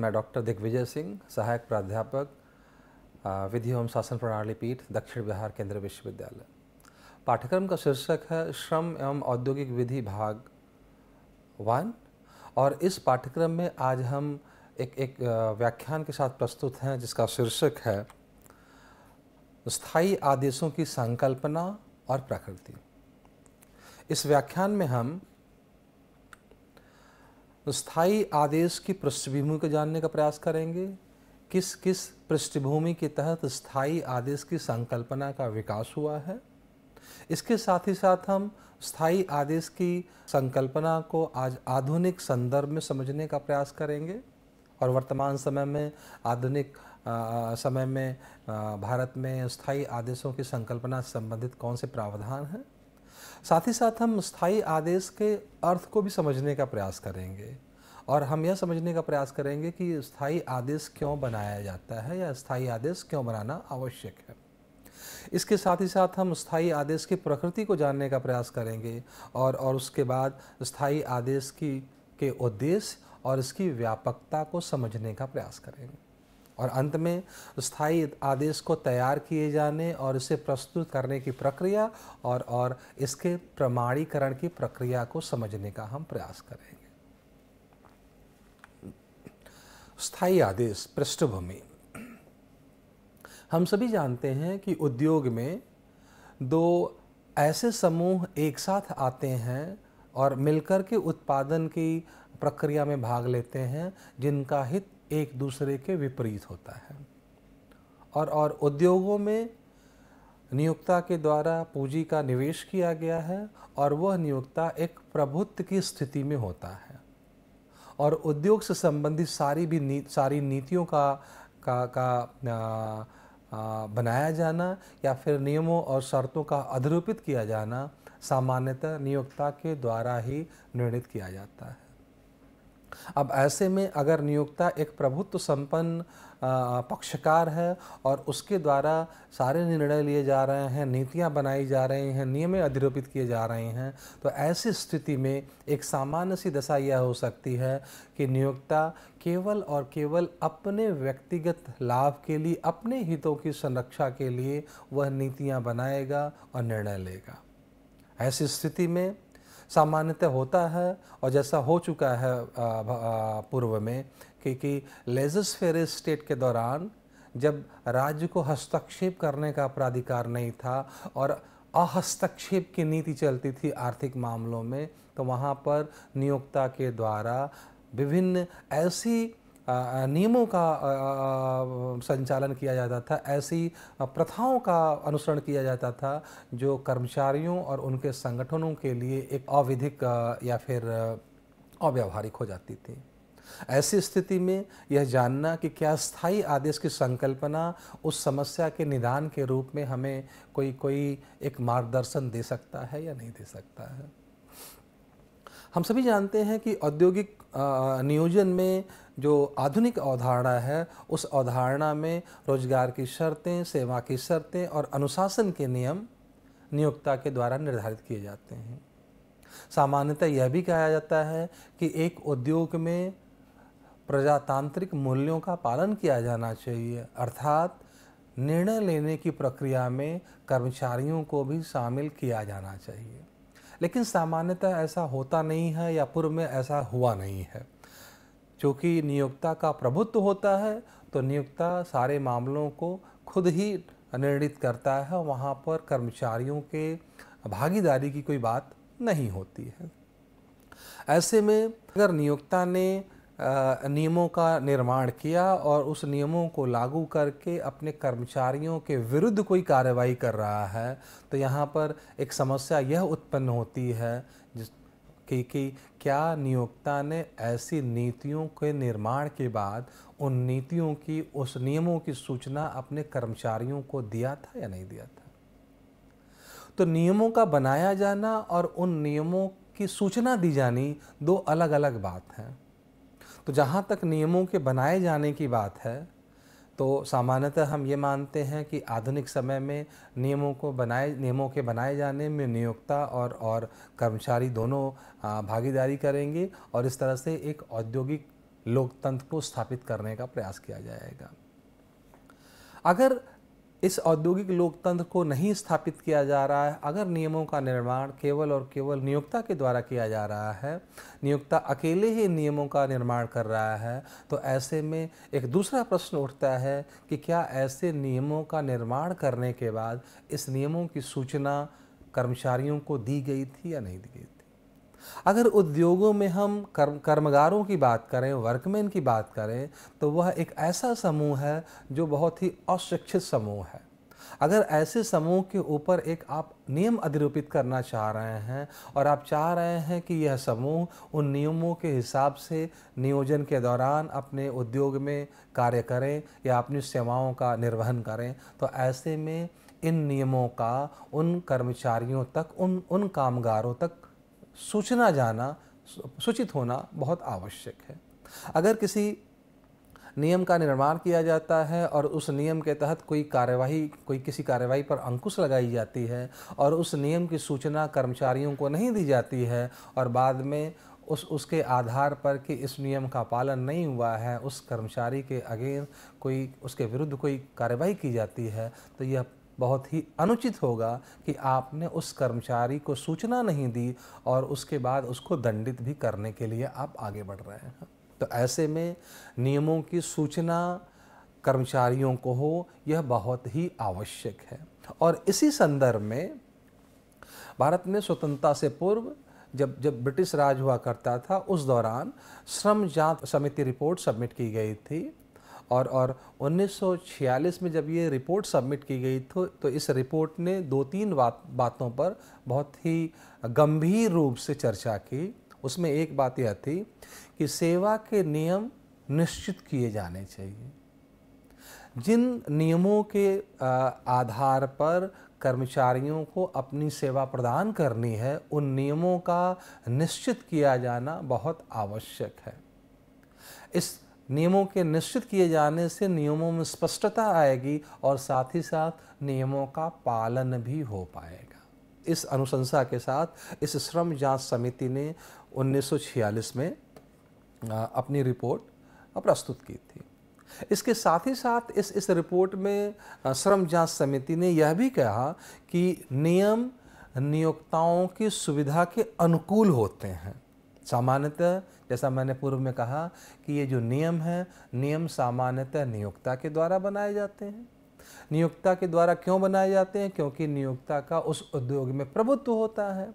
मैं डॉक्टर दिग्विजय सिंह सहायक प्राध्यापक विधि एवं शासन प्रणाली पीठ दक्षिण बिहार केंद्रीय विश्वविद्यालय पाठ्यक्रम का शीर्षक है श्रम एवं औद्योगिक विधि भाग वन और इस पाठ्यक्रम में आज हम एक एक व्याख्यान के साथ प्रस्तुत हैं जिसका शीर्षक है स्थायी आदेशों की संकल्पना और प्रकृति इस व्याख्यान में हम तो स्थायी आदेश की पृष्ठभूमि को जानने का प्रयास करेंगे किस किस पृष्ठभूमि के तहत स्थाई आदेश की संकल्पना का विकास हुआ है इसके साथ ही साथ हम स्थाई आदेश की संकल्पना को आज आधुनिक संदर्भ में समझने का प्रयास करेंगे और वर्तमान समय में आधुनिक समय में भारत में स्थाई आदेशों की संकल्पना से संबंधित कौन से प्रावधान हैं साथ ही साथ हम स्थाई आदेश के अर्थ को भी समझने का प्रयास करेंगे और हम यह समझने का प्रयास करेंगे कि स्थाई आदेश क्यों बनाया जाता है या स्थाई आदेश क्यों बनाना आवश्यक है इसके साथ ही साथ हम स्थाई आदेश की प्रकृति को जानने का प्रयास करेंगे और और उसके बाद स्थाई आदेश की के उद्देश्य और इसकी व्यापकता को समझने का प्रयास करेंगे और अंत में स्थायी आदेश को तैयार किए जाने और इसे प्रस्तुत करने की प्रक्रिया और और इसके प्रमाणीकरण की प्रक्रिया को समझने का हम प्रयास करेंगे स्थायी आदेश पृष्ठभूमि हम सभी जानते हैं कि उद्योग में दो ऐसे समूह एक साथ आते हैं और मिलकर के उत्पादन की प्रक्रिया में भाग लेते हैं जिनका हित एक दूसरे के विपरीत होता है और और उद्योगों में नियोक्ता के द्वारा पूंजी का निवेश किया गया है और वह नियोक्ता एक प्रभुत्व की स्थिति में होता है और उद्योग से संबंधित सारी भी नी, सारी नीतियों का का का आ, आ, बनाया जाना या फिर नियमों और शर्तों का अधिरूपित किया जाना सामान्यतः नियोक्ता के द्वारा ही निर्णित किया जाता है अब ऐसे में अगर नियोक्ता एक प्रभुत्व संपन्न पक्षकार है और उसके द्वारा सारे निर्णय लिए जा रहे हैं नीतियां बनाई जा रही हैं नियमें अधिरोपित किए जा रहे हैं तो ऐसी स्थिति में एक सामान्य सी दशा यह हो सकती है कि नियोक्ता केवल और केवल अपने व्यक्तिगत लाभ के लिए अपने हितों की संरक्षा के लिए वह नीतियां बनाएगा और निर्णय लेगा ऐसी स्थिति में सामान्यतः होता है और जैसा हो चुका है पूर्व में क्योंकि लेजस्फेयर स्टेट के दौरान जब राज्य को हस्तक्षेप करने का प्राधिकार नहीं था और अहस्तक्षेप की नीति चलती थी आर्थिक मामलों में तो वहाँ पर नियोक्ता के द्वारा विभिन्न ऐसी नियमों का संचालन किया जाता था ऐसी प्रथाओं का अनुसरण किया जाता था जो कर्मचारियों और उनके संगठनों के लिए एक अविधिक या फिर अव्यवहारिक हो जाती थी ऐसी स्थिति में यह जानना कि क्या स्थायी आदेश की संकल्पना उस समस्या के निदान के रूप में हमें कोई कोई एक मार्गदर्शन दे सकता है या नहीं दे सकता है हम सभी जानते हैं कि औद्योगिक नियोजन में जो आधुनिक अवधारणा है उस अवधारणा में रोजगार की शर्तें सेवा की शर्तें और अनुशासन के नियम नियोक्ता के द्वारा निर्धारित किए जाते हैं सामान्यतः यह भी कहा जाता है कि एक उद्योग में प्रजातांत्रिक मूल्यों का पालन किया जाना चाहिए अर्थात निर्णय लेने की प्रक्रिया में कर्मचारियों को भी शामिल किया जाना चाहिए लेकिन सामान्यतः ऐसा होता नहीं है या पूर्व में ऐसा हुआ नहीं है चूँकि नियोक्ता का प्रभुत्व होता है तो नियोक्ता सारे मामलों को खुद ही निर्णित करता है वहाँ पर कर्मचारियों के भागीदारी की कोई बात नहीं होती है ऐसे में अगर नियोक्ता ने नियमों का निर्माण किया और उस नियमों को लागू करके अपने कर्मचारियों के विरुद्ध कोई कार्रवाई कर रहा है तो यहाँ पर एक समस्या यह उत्पन्न होती है जिस कि, कि क्या नियोक्ता ने ऐसी नीतियों के निर्माण के बाद उन नीतियों की उस नियमों की सूचना अपने कर्मचारियों को दिया था या नहीं दिया था तो नियमों का बनाया जाना और उन नियमों की सूचना दी जानी दो अलग अलग बात हैं तो जहाँ तक नियमों के बनाए जाने की बात है तो सामान्यतः हम ये मानते हैं कि आधुनिक समय में नियमों को बनाए नियमों के बनाए जाने में नियोक्ता और और कर्मचारी दोनों भागीदारी करेंगे और इस तरह से एक औद्योगिक लोकतंत्र को स्थापित करने का प्रयास किया जाएगा अगर इस औद्योगिक लोकतंत्र को नहीं स्थापित किया जा रहा है अगर नियमों का निर्माण केवल और केवल नियोक्ता के द्वारा किया जा रहा है नियोक्ता अकेले ही नियमों का निर्माण कर रहा है तो ऐसे में एक दूसरा प्रश्न उठता है कि क्या ऐसे नियमों का निर्माण करने के बाद इस नियमों की सूचना कर्मचारियों को दी गई थी या नहीं दी गई थी अगर उद्योगों में हम कर्म कर्मगारों की बात करें वर्कमैन की बात करें तो वह एक ऐसा समूह है जो बहुत ही अशिक्षित समूह है अगर ऐसे समूह के ऊपर एक आप नियम अधिरूपित करना चाह रहे हैं और आप चाह रहे हैं कि यह समूह उन नियमों के हिसाब से नियोजन के दौरान अपने उद्योग में कार्य करें या अपनी सेवाओं का निर्वहन करें तो ऐसे में इन नियमों का उन कर्मचारियों तक उन उन कामगारों तक सूचना जाना सूचित होना बहुत आवश्यक है अगर किसी नियम का निर्माण किया जाता है और उस नियम के तहत कोई कार्यवाही कोई किसी कार्यवाही पर अंकुश लगाई जाती है और उस नियम की सूचना कर्मचारियों को नहीं दी जाती है और बाद में उस उसके आधार पर कि इस नियम का पालन नहीं हुआ है उस कर्मचारी के अगेन कोई उसके विरुद्ध कोई कार्रवाई की जाती है तो यह बहुत ही अनुचित होगा कि आपने उस कर्मचारी को सूचना नहीं दी और उसके बाद उसको दंडित भी करने के लिए आप आगे बढ़ रहे हैं तो ऐसे में नियमों की सूचना कर्मचारियों को हो यह बहुत ही आवश्यक है और इसी संदर्भ में भारत में स्वतंत्रता से पूर्व जब जब ब्रिटिश राज हुआ करता था उस दौरान श्रम जांच समिति रिपोर्ट सबमिट की गई थी और और 1946 में जब ये रिपोर्ट सबमिट की गई तो तो इस रिपोर्ट ने दो तीन बात बातों पर बहुत ही गंभीर रूप से चर्चा की उसमें एक बात यह थी कि सेवा के नियम निश्चित किए जाने चाहिए जिन नियमों के आधार पर कर्मचारियों को अपनी सेवा प्रदान करनी है उन नियमों का निश्चित किया जाना बहुत आवश्यक है इस नियमों के निश्चित किए जाने से नियमों में स्पष्टता आएगी और साथ ही साथ नियमों का पालन भी हो पाएगा इस अनुशंसा के साथ इस श्रम जांच समिति ने 1946 में अपनी रिपोर्ट प्रस्तुत की थी इसके साथ ही साथ इस इस रिपोर्ट में श्रम जांच समिति ने यह भी कहा कि नियम नियोक्ताओं की सुविधा के अनुकूल होते हैं सामान्यतः जैसा मैंने पूर्व में कहा कि ये जो नियम है नियम सामान्यतः नियोक्ता के द्वारा बनाए जाते हैं नियोक्ता के द्वारा क्यों बनाए जाते हैं क्योंकि नियोक्ता का उस उद्योग में प्रभुत्व होता है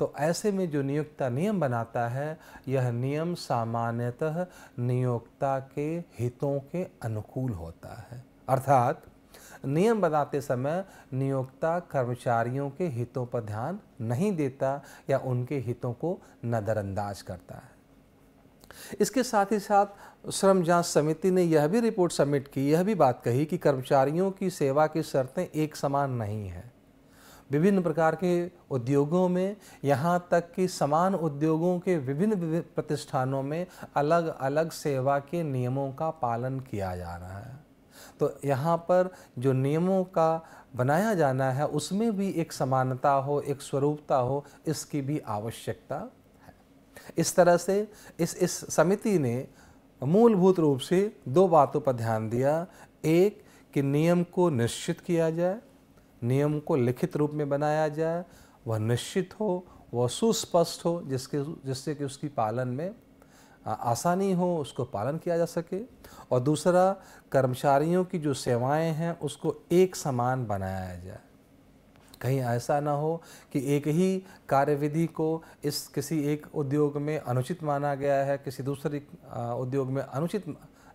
तो ऐसे में जो नियोक्ता नियम बनाता है यह नियम सामान्यतः नियोक्ता के हितों के अनुकूल होता है अर्थात नियम बनाते समय नियोक्ता कर्मचारियों के हितों पर ध्यान नहीं देता या उनके हितों को नज़रअंदाज करता है इसके साथ ही साथ श्रम जांच समिति ने यह भी रिपोर्ट सबमिट की यह भी बात कही कि कर्मचारियों की सेवा की शर्तें एक समान नहीं हैं विभिन्न प्रकार के उद्योगों में यहाँ तक कि समान उद्योगों के विभिन्न प्रतिष्ठानों में अलग अलग सेवा के नियमों का पालन किया जा रहा है तो यहाँ पर जो नियमों का बनाया जाना है उसमें भी एक समानता हो एक स्वरूपता हो इसकी भी आवश्यकता है इस तरह से इस इस समिति ने मूलभूत रूप से दो बातों पर ध्यान दिया एक कि नियम को निश्चित किया जाए नियम को लिखित रूप में बनाया जाए वह निश्चित हो वह सुस्पष्ट हो जिसके जिससे कि उसकी पालन में आसानी हो उसको पालन किया जा सके और दूसरा कर्मचारियों की जो सेवाएं हैं उसको एक समान बनाया जाए कहीं ऐसा ना हो कि एक ही कार्यविधि को इस किसी एक उद्योग में अनुचित माना गया है किसी दूसरे उद्योग में अनुचित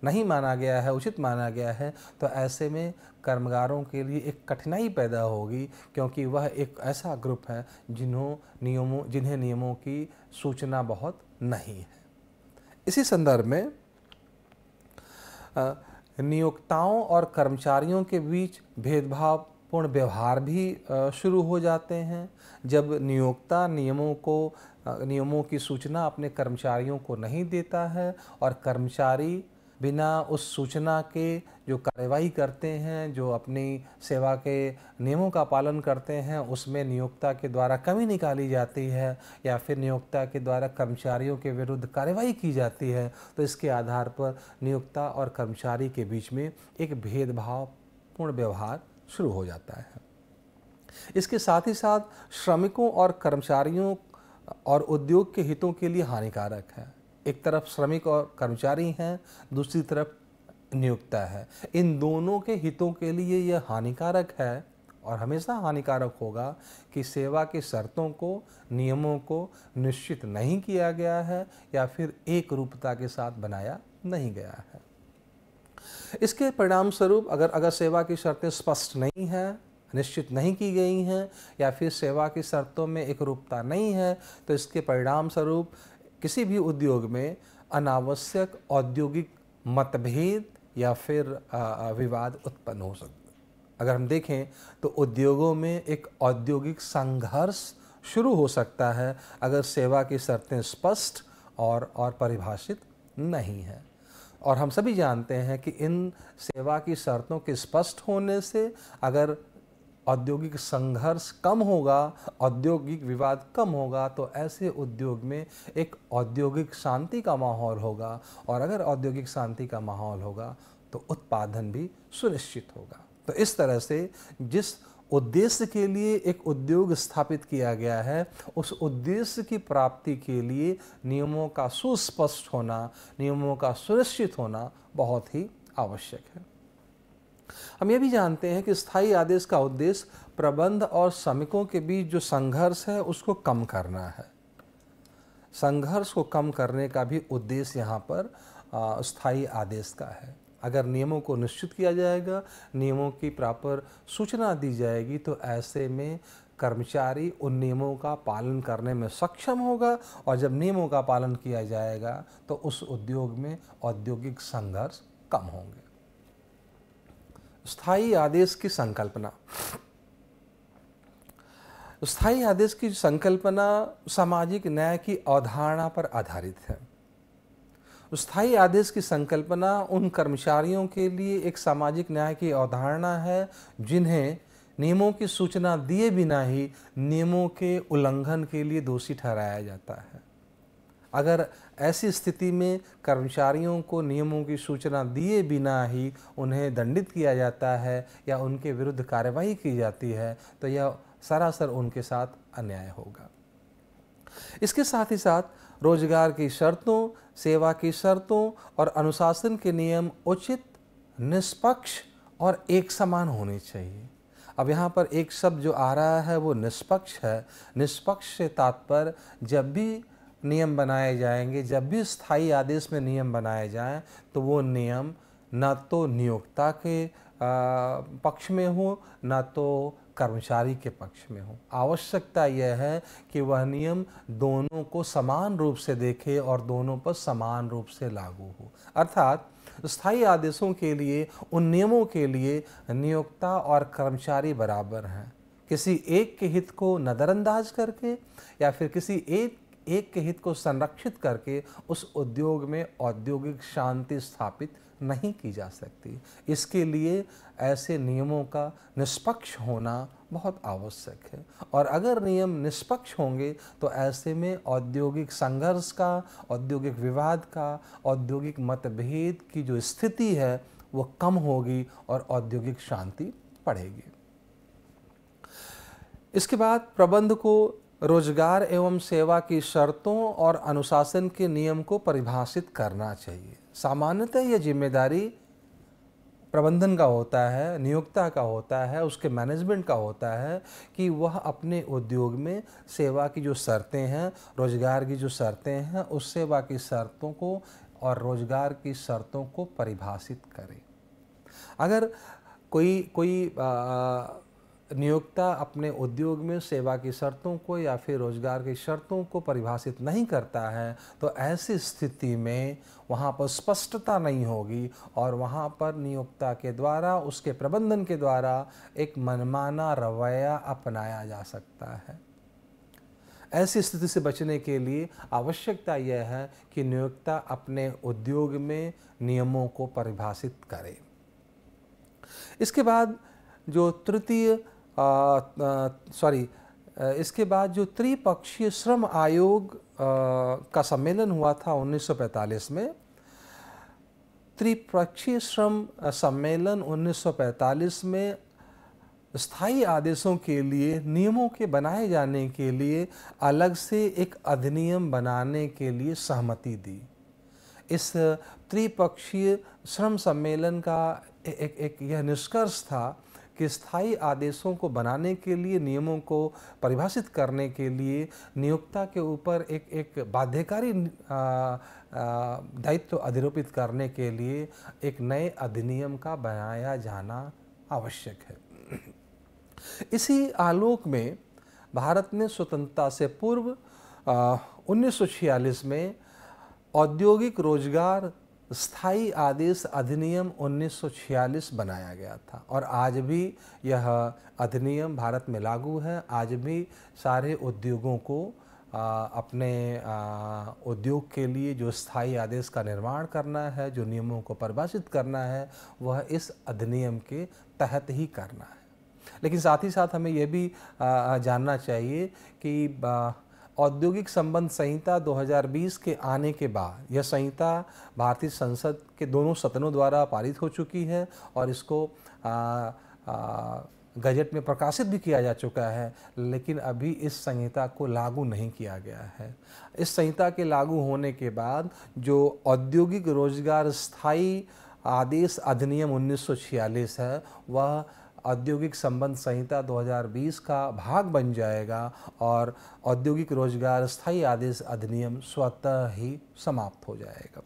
नहीं माना गया है उचित माना गया है तो ऐसे में कर्मगारों के लिए एक कठिनाई पैदा होगी क्योंकि वह एक ऐसा ग्रुप है जिन्हों नियमों जिन्हें नियमों की सूचना बहुत नहीं है इसी संदर्भ में नियोक्ताओं और कर्मचारियों के बीच भेदभावपूर्ण व्यवहार भी शुरू हो जाते हैं जब नियोक्ता नियमों को नियमों की सूचना अपने कर्मचारियों को नहीं देता है और कर्मचारी बिना उस सूचना के जो कार्रवाई करते हैं जो अपनी सेवा के नियमों का पालन करते हैं उसमें नियोक्ता के द्वारा कमी निकाली जाती है या फिर नियोक्ता के द्वारा कर्मचारियों के विरुद्ध कार्रवाई की जाती है तो इसके आधार पर नियोक्ता और कर्मचारी के बीच में एक भेदभावपूर्ण व्यवहार शुरू हो जाता है इसके साथ ही साथ श्रमिकों और कर्मचारियों और उद्योग के हितों के लिए हानिकारक है एक तरफ श्रमिक और कर्मचारी हैं दूसरी तरफ नियोक्ता है इन दोनों के हितों के लिए यह हानिकारक है और हमेशा हानिकारक होगा कि सेवा की शर्तों को नियमों को निश्चित नहीं किया गया है या फिर एक रूपता के साथ बनाया नहीं गया है इसके परिणाम स्वरूप अगर अगर सेवा की शर्तें स्पष्ट नहीं हैं निश्चित नहीं की गई हैं या फिर सेवा की शर्तों में एक रूपता नहीं है तो इसके परिणाम स्वरूप किसी भी उद्योग में अनावश्यक औद्योगिक मतभेद या फिर विवाद उत्पन्न हो सकते अगर हम देखें तो उद्योगों में एक औद्योगिक संघर्ष शुरू हो सकता है अगर सेवा की शर्तें स्पष्ट और और परिभाषित नहीं हैं और हम सभी जानते हैं कि इन सेवा की शर्तों के स्पष्ट होने से अगर औद्योगिक संघर्ष कम होगा औद्योगिक विवाद कम होगा तो ऐसे उद्योग में एक औद्योगिक शांति का माहौल होगा और अगर औद्योगिक शांति का माहौल होगा तो उत्पादन भी सुनिश्चित होगा तो इस तरह से जिस उद्देश्य के लिए एक उद्योग स्थापित किया गया है उस उद्देश्य की प्राप्ति के लिए नियमों का सुस्पष्ट होना नियमों का सुनिश्चित होना बहुत ही आवश्यक है हम ये भी जानते हैं कि स्थायी आदेश का उद्देश्य प्रबंध और श्रमिकों के बीच जो संघर्ष है उसको कम करना है संघर्ष को कम करने का भी उद्देश्य यहाँ पर स्थायी आदेश का है अगर नियमों को निश्चित किया जाएगा नियमों की प्रॉपर सूचना दी जाएगी तो ऐसे में कर्मचारी उन नियमों का पालन करने में सक्षम होगा और जब नियमों का पालन किया जाएगा तो उस उद्योग में औद्योगिक संघर्ष कम होंगे स्थायी आदेश की संकल्पना स्थायी आदेश की संकल्पना सामाजिक न्याय की अवधारणा पर आधारित है स्थायी आदेश की संकल्पना उन कर्मचारियों के लिए एक सामाजिक न्याय की अवधारणा है जिन्हें नियमों की सूचना दिए बिना ही नियमों के उल्लंघन के लिए दोषी ठहराया जाता है अगर ऐसी स्थिति में कर्मचारियों को नियमों की सूचना दिए बिना ही उन्हें दंडित किया जाता है या उनके विरुद्ध कार्रवाई की जाती है तो यह सरासर उनके साथ अन्याय होगा इसके साथ ही साथ रोजगार की शर्तों सेवा की शर्तों और अनुशासन के नियम उचित निष्पक्ष और एक समान होने चाहिए अब यहाँ पर एक शब्द जो आ रहा है वो निष्पक्ष है निष्पक्ष से तात्पर्य जब भी नियम बनाए जाएंगे जब भी स्थायी आदेश में नियम बनाए जाएं तो वो नियम ना तो नियोक्ता के पक्ष में हो ना तो कर्मचारी के पक्ष में हो आवश्यकता यह है कि वह नियम दोनों को समान रूप से देखे और दोनों पर समान रूप से लागू हो अर्थात स्थायी आदेशों के लिए उन नियमों के लिए नियोक्ता और कर्मचारी बराबर हैं किसी एक के हित को नज़रअंदाज करके या फिर किसी एक एक के हित को संरक्षित करके उस उद्योग में औद्योगिक शांति स्थापित नहीं की जा सकती इसके लिए ऐसे नियमों का निष्पक्ष होना बहुत आवश्यक है और अगर नियम निष्पक्ष होंगे तो ऐसे में औद्योगिक संघर्ष का औद्योगिक विवाद का औद्योगिक मतभेद की जो स्थिति है वो कम होगी और औद्योगिक शांति पड़ेगी इसके बाद प्रबंध को रोजगार एवं सेवा की शर्तों और अनुशासन के नियम को परिभाषित करना चाहिए सामान्यतः यह जिम्मेदारी प्रबंधन का होता है नियोक्ता का होता है उसके मैनेजमेंट का होता है कि वह अपने उद्योग में सेवा की जो शर्तें हैं रोजगार की जो शर्तें हैं उस सेवा की शर्तों को और रोजगार की शर्तों को परिभाषित करें अगर कोई कोई आ, नियोक्ता अपने उद्योग में सेवा की शर्तों को या फिर रोजगार की शर्तों को परिभाषित नहीं करता है तो ऐसी स्थिति में वहाँ पर स्पष्टता नहीं होगी और वहाँ पर नियोक्ता के द्वारा उसके प्रबंधन के द्वारा एक मनमाना रवैया अपनाया जा सकता है ऐसी स्थिति से बचने के लिए आवश्यकता यह है कि नियोक्ता अपने उद्योग में नियमों को परिभाषित करे इसके बाद जो तृतीय सॉरी इसके बाद जो त्रिपक्षीय श्रम आयोग का सम्मेलन हुआ था 1945 में त्रिपक्षीय श्रम सम्मेलन 1945 में स्थायी आदेशों के लिए नियमों के बनाए जाने के लिए अलग से एक अधिनियम बनाने के लिए सहमति दी इस त्रिपक्षीय श्रम सम्मेलन का एक एक यह निष्कर्ष था कि स्थायी आदेशों को बनाने के लिए नियमों को परिभाषित करने के लिए नियोक्ता के ऊपर एक एक बाध्यकारी दायित्व अधिरोपित करने के लिए एक नए अधिनियम का बनाया जाना आवश्यक है इसी आलोक में भारत ने स्वतंत्रता से पूर्व उन्नीस में औद्योगिक रोजगार स्थाई आदेश अधिनियम 1946 बनाया गया था और आज भी यह अधिनियम भारत में लागू है आज भी सारे उद्योगों को आ, अपने उद्योग के लिए जो स्थाई आदेश का निर्माण करना है जो नियमों को परिभाषित करना है वह इस अधिनियम के तहत ही करना है लेकिन साथ ही साथ हमें यह भी आ, जानना चाहिए कि औद्योगिक संबंध संहिता 2020 के आने के बाद यह संहिता भारतीय संसद के दोनों सदनों द्वारा पारित हो चुकी है और इसको आ, आ, गजट में प्रकाशित भी किया जा चुका है लेकिन अभी इस संहिता को लागू नहीं किया गया है इस संहिता के लागू होने के बाद जो औद्योगिक रोजगार स्थायी आदेश अधिनियम 1946 है वह औद्योगिक संबंध संहिता 2020 का भाग बन जाएगा और औद्योगिक रोजगार स्थायी आदेश अधिनियम स्वतः ही समाप्त हो जाएगा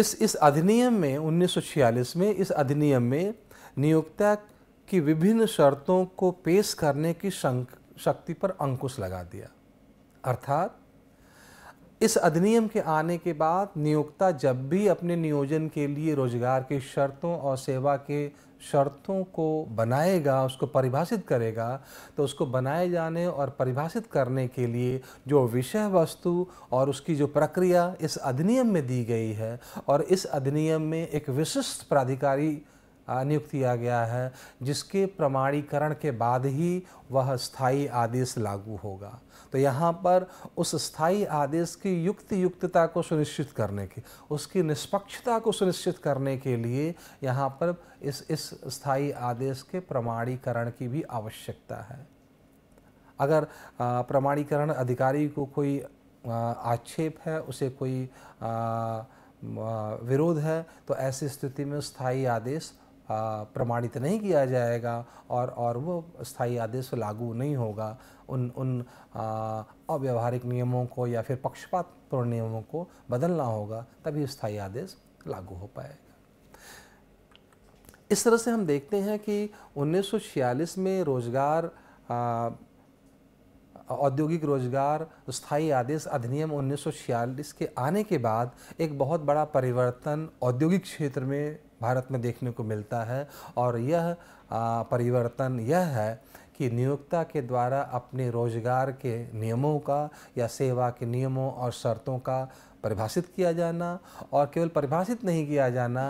इस इस अधिनियम में 1946 में इस अधिनियम में नियोक्ता की विभिन्न शर्तों को पेश करने की शक्ति पर अंकुश लगा दिया अर्थात इस अधिनियम के आने के बाद नियोक्ता जब भी अपने नियोजन के लिए रोजगार की शर्तों और सेवा के शर्तों को बनाएगा उसको परिभाषित करेगा तो उसको बनाए जाने और परिभाषित करने के लिए जो विषय वस्तु और उसकी जो प्रक्रिया इस अधिनियम में दी गई है और इस अधिनियम में एक विशिष्ट प्राधिकारी नियुक्त किया गया है जिसके प्रमाणीकरण के बाद ही वह स्थायी आदेश लागू होगा तो यहाँ पर उस स्थायी आदेश की युक्त युक्तता को सुनिश्चित करने के उसकी निष्पक्षता को सुनिश्चित करने के लिए यहाँ पर इस इस स्थायी आदेश के प्रमाणीकरण की भी आवश्यकता है अगर प्रमाणीकरण अधिकारी को कोई आक्षेप है उसे कोई विरोध है तो ऐसी स्थिति में स्थायी आदेश प्रमाणित नहीं किया जाएगा और और वो स्थायी आदेश लागू नहीं होगा उन उन अव्यवहारिक नियमों को या फिर पक्षपातपूर्ण नियमों को बदलना होगा तभी स्थायी आदेश लागू हो पाएगा इस तरह से हम देखते हैं कि 1946 में रोजगार औद्योगिक रोजगार स्थायी आदेश अधिनियम 1946 के आने के बाद एक बहुत बड़ा परिवर्तन औद्योगिक क्षेत्र में भारत में देखने को मिलता है और यह परिवर्तन यह है कि नियोक्ता के द्वारा अपने रोजगार के नियमों का या सेवा के नियमों और शर्तों का परिभाषित किया जाना और केवल परिभाषित नहीं किया जाना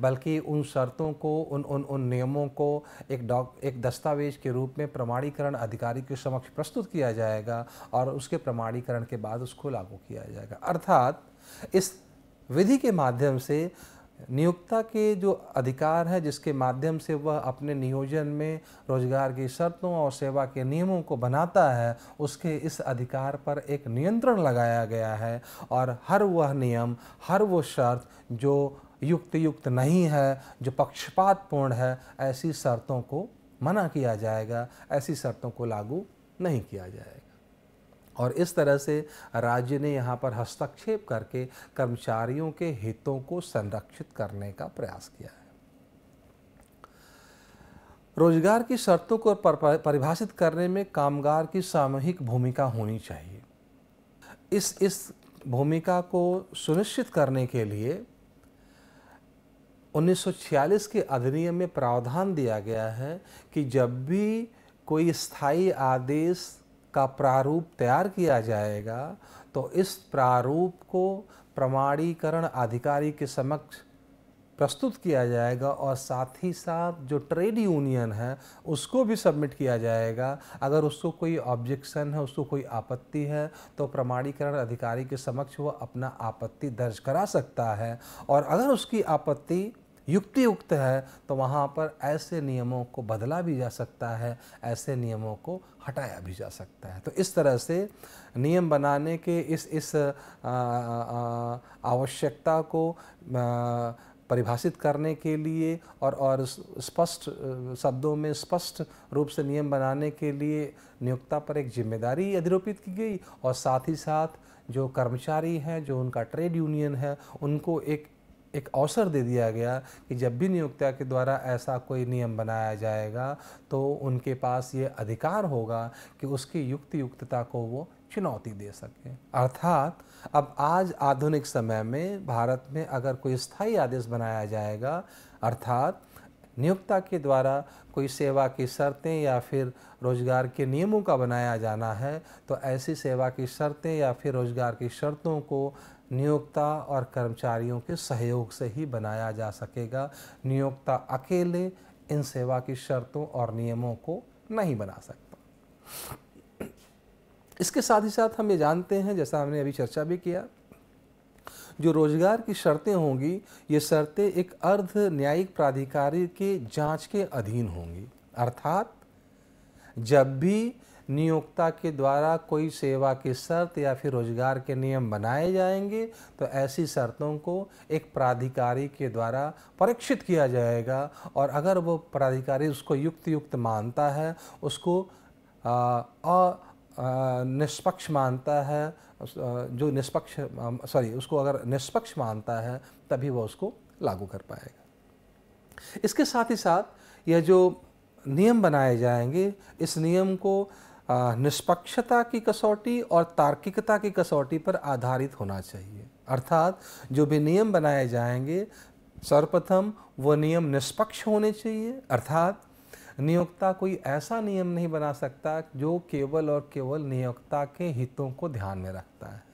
बल्कि उन शर्तों को उन उन उन नियमों को एक डॉक एक दस्तावेज के रूप में प्रमाणीकरण अधिकारी के समक्ष प्रस्तुत किया जाएगा और उसके प्रमाणीकरण के बाद उसको लागू किया जाएगा अर्थात इस विधि के माध्यम से नियोक्ता के जो अधिकार है जिसके माध्यम से वह अपने नियोजन में रोजगार की शर्तों और सेवा के नियमों को बनाता है उसके इस अधिकार पर एक नियंत्रण लगाया गया है और हर वह नियम हर वो शर्त जो युक्त युक्त नहीं है जो पक्षपातपूर्ण है ऐसी शर्तों को मना किया जाएगा ऐसी शर्तों को लागू नहीं किया जाएगा और इस तरह से राज्य ने यहाँ पर हस्तक्षेप करके कर्मचारियों के हितों को संरक्षित करने का प्रयास किया है रोजगार की शर्तों को परिभाषित करने में कामगार की सामूहिक भूमिका होनी चाहिए इस इस भूमिका को सुनिश्चित करने के लिए 1946 के अधिनियम में प्रावधान दिया गया है कि जब भी कोई स्थायी आदेश का प्रारूप तैयार किया जाएगा तो इस प्रारूप को प्रमाणीकरण अधिकारी के समक्ष प्रस्तुत किया जाएगा और साथ ही साथ जो ट्रेड यूनियन है उसको भी सबमिट किया जाएगा अगर उसको कोई ऑब्जेक्शन है उसको कोई आपत्ति है तो प्रमाणीकरण अधिकारी के समक्ष वह अपना आपत्ति दर्ज करा सकता है और अगर उसकी आपत्ति युक्ति युक्त है तो वहाँ पर ऐसे नियमों को बदला भी जा सकता है ऐसे नियमों को हटाया भी जा सकता है तो इस तरह से नियम बनाने के इस इस आवश्यकता को परिभाषित करने के लिए और और स्पष्ट शब्दों में स्पष्ट रूप से नियम बनाने के लिए नियोक्ता पर एक जिम्मेदारी अधिरोपित की गई और साथ ही साथ जो कर्मचारी हैं जो उनका ट्रेड यूनियन है उनको एक एक अवसर दे दिया गया कि जब भी नियोक्ता के द्वारा ऐसा कोई नियम बनाया जाएगा तो उनके पास ये अधिकार होगा कि उसकी युक्त युक्तता को वो चुनौती दे सकें अर्थात अब आज आधुनिक समय में भारत में अगर कोई स्थायी आदेश बनाया जाएगा अर्थात नियोक्ता के द्वारा कोई सेवा की शर्तें या फिर रोजगार के नियमों का बनाया जाना है तो ऐसी सेवा की शर्तें या फिर रोजगार की शर्तों को नियोक्ता और कर्मचारियों के सहयोग से ही बनाया जा सकेगा नियोक्ता अकेले इन सेवा की शर्तों और नियमों को नहीं बना सकता इसके साथ ही साथ हम ये जानते हैं जैसा हमने अभी चर्चा भी किया जो रोजगार की शर्तें होंगी ये शर्तें एक अर्ध न्यायिक प्राधिकारी के जांच के अधीन होंगी अर्थात जब भी नियोक्ता के द्वारा कोई सेवा की शर्त या फिर रोजगार के नियम बनाए जाएंगे तो ऐसी शर्तों को एक प्राधिकारी के द्वारा परीक्षित किया जाएगा और अगर वो प्राधिकारी उसको युक्त युक्त मानता है उसको निष्पक्ष मानता है जो निष्पक्ष सॉरी उसको अगर निष्पक्ष मानता है तभी वह उसको लागू कर पाएगा इसके साथ ही साथ यह जो नियम बनाए जाएंगे इस नियम को निष्पक्षता की कसौटी और तार्किकता की कसौटी पर आधारित होना चाहिए अर्थात जो भी नियम बनाए जाएंगे सर्वप्रथम वो नियम निष्पक्ष होने चाहिए अर्थात नियोक्ता कोई ऐसा नियम नहीं बना सकता जो केवल और केवल नियोक्ता के हितों को ध्यान में रखता है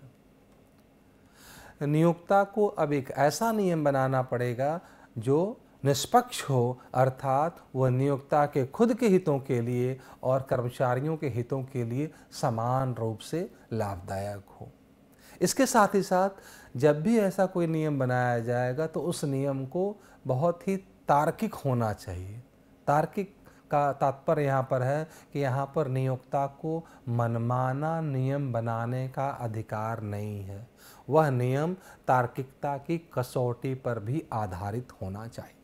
नियोक्ता को अब एक ऐसा नियम बनाना पड़ेगा जो निष्पक्ष हो अर्थात वह नियोक्ता के खुद के हितों के लिए और कर्मचारियों के हितों के लिए समान रूप से लाभदायक हो इसके साथ ही साथ जब भी ऐसा कोई नियम बनाया जाएगा तो उस नियम को बहुत ही तार्किक होना चाहिए तार्किक का तात्पर्य यहाँ पर है कि यहाँ पर नियोक्ता को मनमाना नियम बनाने का अधिकार नहीं है वह नियम तार्किकता की कसौटी पर भी आधारित होना चाहिए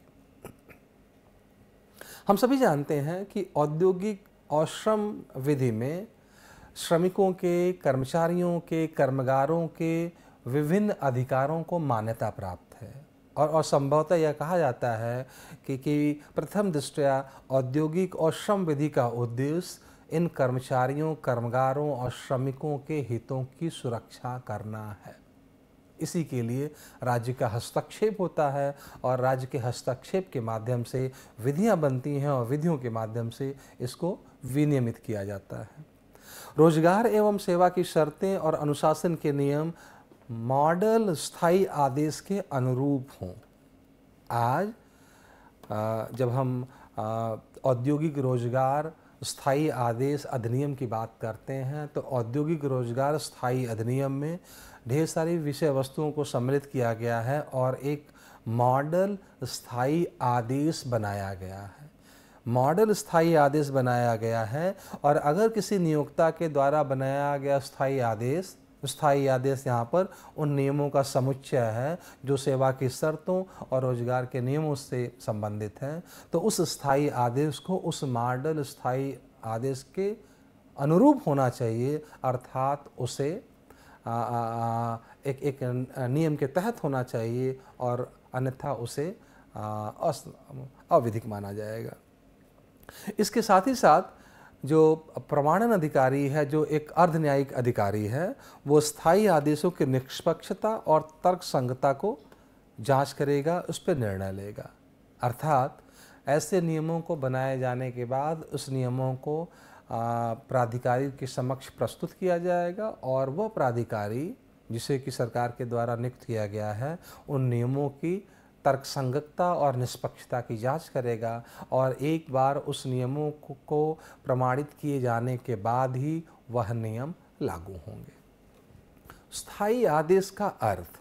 हम सभी जानते हैं कि औद्योगिक और श्रम विधि में श्रमिकों के कर्मचारियों के कर्मगारों के विभिन्न अधिकारों को मान्यता प्राप्त है और और संभवतः यह कहा जाता है कि कि प्रथम दृष्टया औद्योगिक और श्रम विधि का उद्देश्य इन कर्मचारियों कर्मगारों और श्रमिकों के हितों की सुरक्षा करना है इसी के लिए राज्य का हस्तक्षेप होता है और राज्य के हस्तक्षेप के माध्यम से विधियाँ बनती हैं और विधियों के माध्यम से इसको विनियमित किया जाता है रोजगार एवं सेवा की शर्तें और अनुशासन के नियम मॉडल स्थाई आदेश के अनुरूप हों आज जब हम औद्योगिक रोजगार स्थाई आदेश अधिनियम की बात करते हैं तो औद्योगिक रोजगार स्थायी अधिनियम में ढेर सारी विषय वस्तुओं को सम्मिलित किया गया है और एक मॉडल स्थाई आदेश बनाया गया है मॉडल स्थाई आदेश बनाया गया है और अगर किसी नियोक्ता के द्वारा बनाया गया स्थाई आदेश स्थायी आदेश यहाँ पर उन नियमों का समुच्चय है जो सेवा की शर्तों और रोजगार के नियमों से संबंधित हैं तो उस स्थाई आदेश को उस मॉडल स्थाई आदेश के अनुरूप होना चाहिए अर्थात उसे आ, आ, एक एक नियम के तहत होना चाहिए और अन्यथा उसे अविधिक माना जाएगा इसके साथ ही साथ जो प्रमाणन अधिकारी है जो एक अर्ध न्यायिक अधिकारी है वो स्थायी आदेशों की निष्पक्षता और तर्क संगता को जांच करेगा उस पर निर्णय लेगा अर्थात ऐसे नियमों को बनाए जाने के बाद उस नियमों को प्राधिकारी के समक्ष प्रस्तुत किया जाएगा और वह प्राधिकारी जिसे कि सरकार के द्वारा नियुक्त किया गया है उन नियमों की तर्कसंगतता और निष्पक्षता की जांच करेगा और एक बार उस नियमों को प्रमाणित किए जाने के बाद ही वह नियम लागू होंगे स्थायी आदेश का अर्थ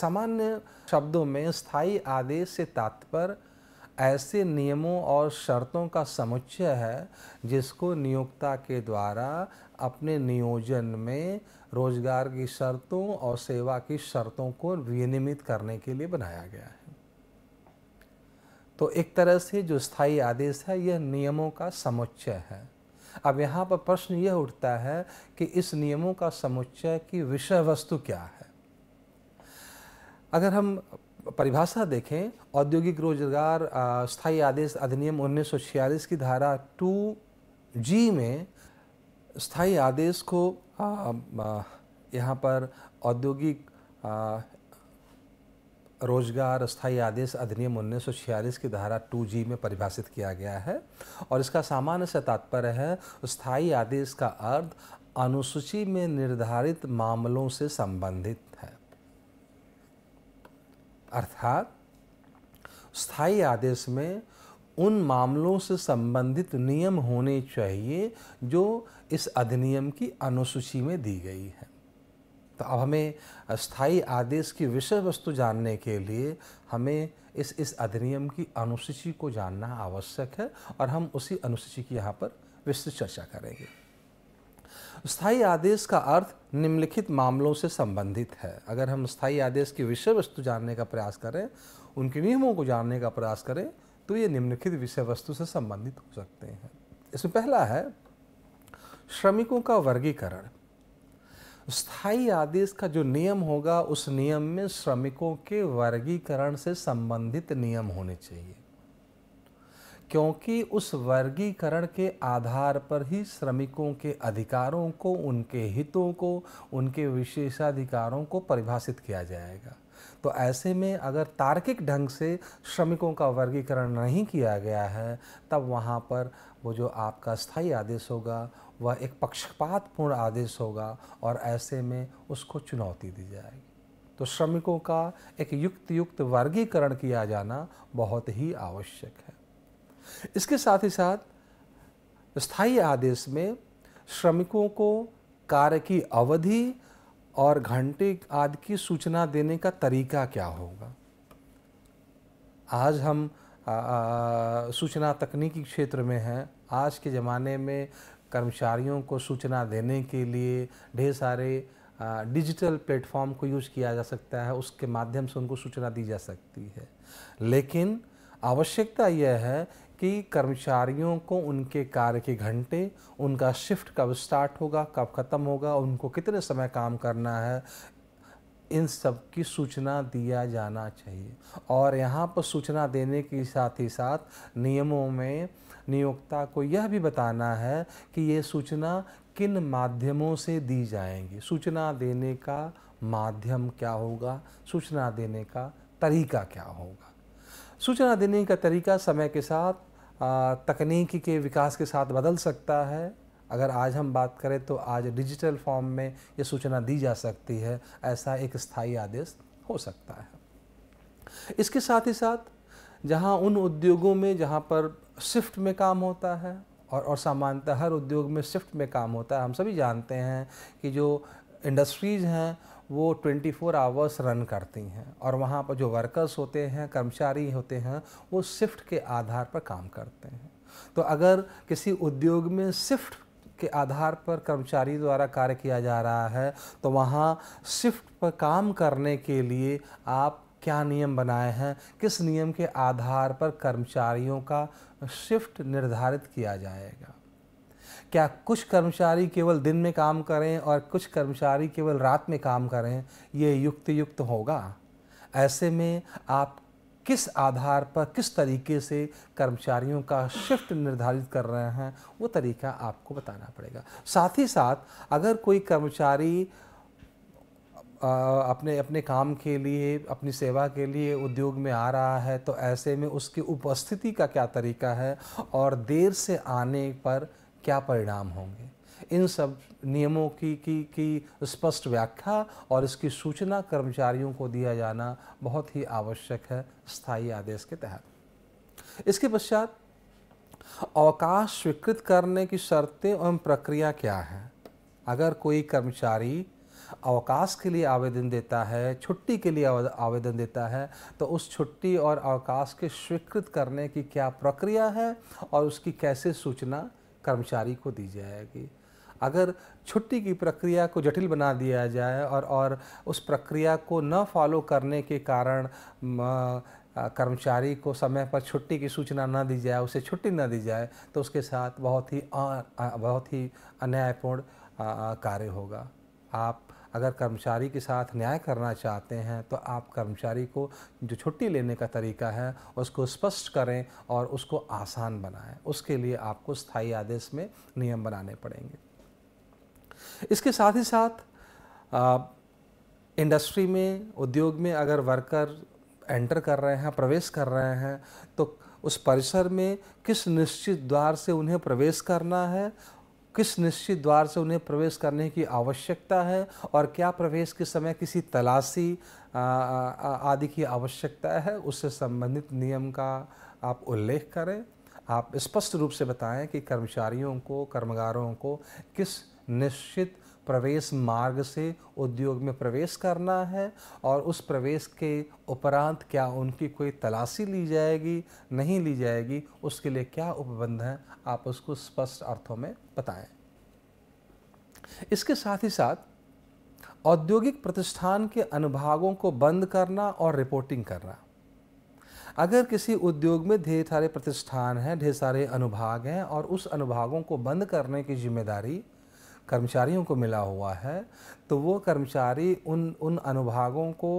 सामान्य शब्दों में स्थायी आदेश से तात्पर्य ऐसे नियमों और शर्तों का समुच्चय है जिसको नियोक्ता के द्वारा अपने नियोजन में रोजगार की शर्तों और सेवा की शर्तों को विनियमित करने के लिए बनाया गया है तो एक तरह से जो स्थायी आदेश है यह नियमों का समुच्चय है अब यहाँ पर प्रश्न यह उठता है कि इस नियमों का समुच्चय की विषय वस्तु क्या है अगर हम परिभाषा देखें औद्योगिक रोजगार स्थायी आदेश अधिनियम 1946 की धारा टू जी में स्थायी आदेश को यहाँ पर औद्योगिक रोजगार स्थायी आदेश अधिनियम 1946 की धारा जी में परिभाषित किया गया है और इसका सामान्य से तात्पर्य है स्थायी आदेश का अर्थ अनुसूची में निर्धारित मामलों से संबंधित है अर्थात स्थायी आदेश में उन मामलों से संबंधित नियम होने चाहिए जो इस अधिनियम की अनुसूची में दी गई है तो अब हमें स्थाई आदेश की विषय वस्तु जानने के लिए हमें इस इस अधिनियम की अनुसूची को जानना आवश्यक है और हम उसी अनुसूची की यहाँ पर विस्तृत चर्चा करेंगे स्थायी आदेश का अर्थ निम्नलिखित मामलों से संबंधित है अगर हम स्थायी आदेश की विषय वस्तु जानने का प्रयास करें उनके नियमों को जानने का प्रयास करें तो ये निम्नलिखित विषय वस्तु से संबंधित हो सकते हैं इसमें पहला है श्रमिकों का वर्गीकरण स्थायी आदेश का जो नियम होगा उस नियम में श्रमिकों के वर्गीकरण से संबंधित नियम होने चाहिए क्योंकि उस वर्गीकरण के आधार पर ही श्रमिकों के अधिकारों को उनके हितों को उनके विशेषाधिकारों को परिभाषित किया जाएगा तो ऐसे में अगर तार्किक ढंग से श्रमिकों का वर्गीकरण नहीं किया गया है तब वहाँ पर वो जो आपका स्थायी आदेश होगा वह एक पक्षपातपूर्ण आदेश होगा और ऐसे में उसको चुनौती दी जाएगी तो श्रमिकों का एक युक्त युक्त वर्गीकरण किया जाना बहुत ही आवश्यक है इसके साथ ही साथ स्थायी आदेश में श्रमिकों को कार्य की अवधि और घंटे आदि की सूचना देने का तरीका क्या होगा आज हम आ, आ, सूचना तकनीकी क्षेत्र में हैं आज के ज़माने में कर्मचारियों को सूचना देने के लिए ढेर सारे डिजिटल प्लेटफॉर्म को यूज़ किया जा सकता है उसके माध्यम से उनको सूचना दी जा सकती है लेकिन आवश्यकता यह है कि कर्मचारियों को उनके कार्य के घंटे उनका शिफ्ट कब स्टार्ट होगा कब ख़त्म होगा उनको कितने समय काम करना है इन सब की सूचना दिया जाना चाहिए और यहाँ पर सूचना देने के साथ ही साथ नियमों में नियोक्ता को यह भी बताना है कि ये सूचना किन माध्यमों से दी जाएंगी सूचना देने का माध्यम क्या होगा सूचना देने का तरीका क्या होगा सूचना देने का तरीका समय के साथ तकनीक के विकास के साथ बदल सकता है अगर आज हम बात करें तो आज डिजिटल फॉर्म में ये सूचना दी जा सकती है ऐसा एक स्थायी आदेश हो सकता है इसके साथ ही साथ जहाँ उन उद्योगों में जहाँ पर शिफ्ट में काम होता है और और सामान्यतः हर उद्योग में शिफ्ट में काम होता है हम सभी जानते हैं कि जो इंडस्ट्रीज़ हैं वो 24 आवर्स रन करती हैं और वहाँ पर जो वर्कर्स होते हैं कर्मचारी होते हैं वो शिफ्ट के आधार पर काम करते हैं तो अगर किसी उद्योग में शिफ्ट के आधार पर कर्मचारी द्वारा कार्य किया जा रहा है तो वहाँ शिफ्ट पर काम करने के लिए आप क्या नियम बनाए हैं किस नियम के आधार पर कर्मचारियों का शिफ्ट निर्धारित किया जाएगा क्या कुछ कर्मचारी केवल दिन में काम करें और कुछ कर्मचारी केवल रात में काम करें ये युक्त युक्त होगा ऐसे में आप किस आधार पर किस तरीके से कर्मचारियों का शिफ्ट निर्धारित कर रहे हैं वो तरीका आपको बताना पड़ेगा साथ ही साथ अगर कोई कर्मचारी अपने अपने काम के लिए अपनी सेवा के लिए उद्योग में आ रहा है तो ऐसे में उसकी उपस्थिति का क्या तरीका है और देर से आने पर क्या परिणाम होंगे इन सब नियमों की की की स्पष्ट व्याख्या और इसकी सूचना कर्मचारियों को दिया जाना बहुत ही आवश्यक है स्थायी आदेश के तहत इसके पश्चात अवकाश स्वीकृत करने की शर्तें एवं प्रक्रिया क्या है अगर कोई कर्मचारी अवकाश के लिए आवेदन देता है छुट्टी के लिए आवेदन देता है तो उस छुट्टी और अवकाश के स्वीकृत करने की क्या प्रक्रिया है और उसकी कैसे सूचना कर्मचारी को दी जाएगी अगर छुट्टी की प्रक्रिया को जटिल बना दिया जाए और और उस प्रक्रिया को न फॉलो करने के कारण कर्मचारी को समय पर छुट्टी की सूचना न दी जाए उसे छुट्टी न दी जाए तो उसके साथ बहुत ही आ, बहुत ही अन्यायपूर्ण कार्य होगा आप अगर कर्मचारी के साथ न्याय करना चाहते हैं तो आप कर्मचारी को जो छुट्टी लेने का तरीका है उसको स्पष्ट करें और उसको आसान बनाएं उसके लिए आपको स्थायी आदेश में नियम बनाने पड़ेंगे इसके साथ ही साथ आ, इंडस्ट्री में उद्योग में अगर वर्कर एंटर कर रहे हैं प्रवेश कर रहे हैं तो उस परिसर में किस निश्चित द्वार से उन्हें प्रवेश करना है किस निश्चित द्वार से उन्हें प्रवेश करने की आवश्यकता है और क्या प्रवेश के समय किसी तलाशी आदि की आवश्यकता है उससे संबंधित नियम का आप उल्लेख करें आप स्पष्ट रूप से बताएं कि कर्मचारियों को कर्मगारों को किस निश्चित प्रवेश मार्ग से उद्योग में प्रवेश करना है और उस प्रवेश के उपरांत क्या उनकी कोई तलाशी ली जाएगी नहीं ली जाएगी उसके लिए क्या उपबंध हैं आप उसको स्पष्ट अर्थों में बताएं इसके साथ ही साथ औद्योगिक प्रतिष्ठान के अनुभागों को बंद करना और रिपोर्टिंग करना अगर किसी उद्योग में ढेर सारे प्रतिष्ठान हैं ढेर सारे अनुभाग हैं और उस अनुभागों को बंद करने की जिम्मेदारी कर्मचारियों को मिला हुआ है तो वो कर्मचारी उन उन अनुभागों को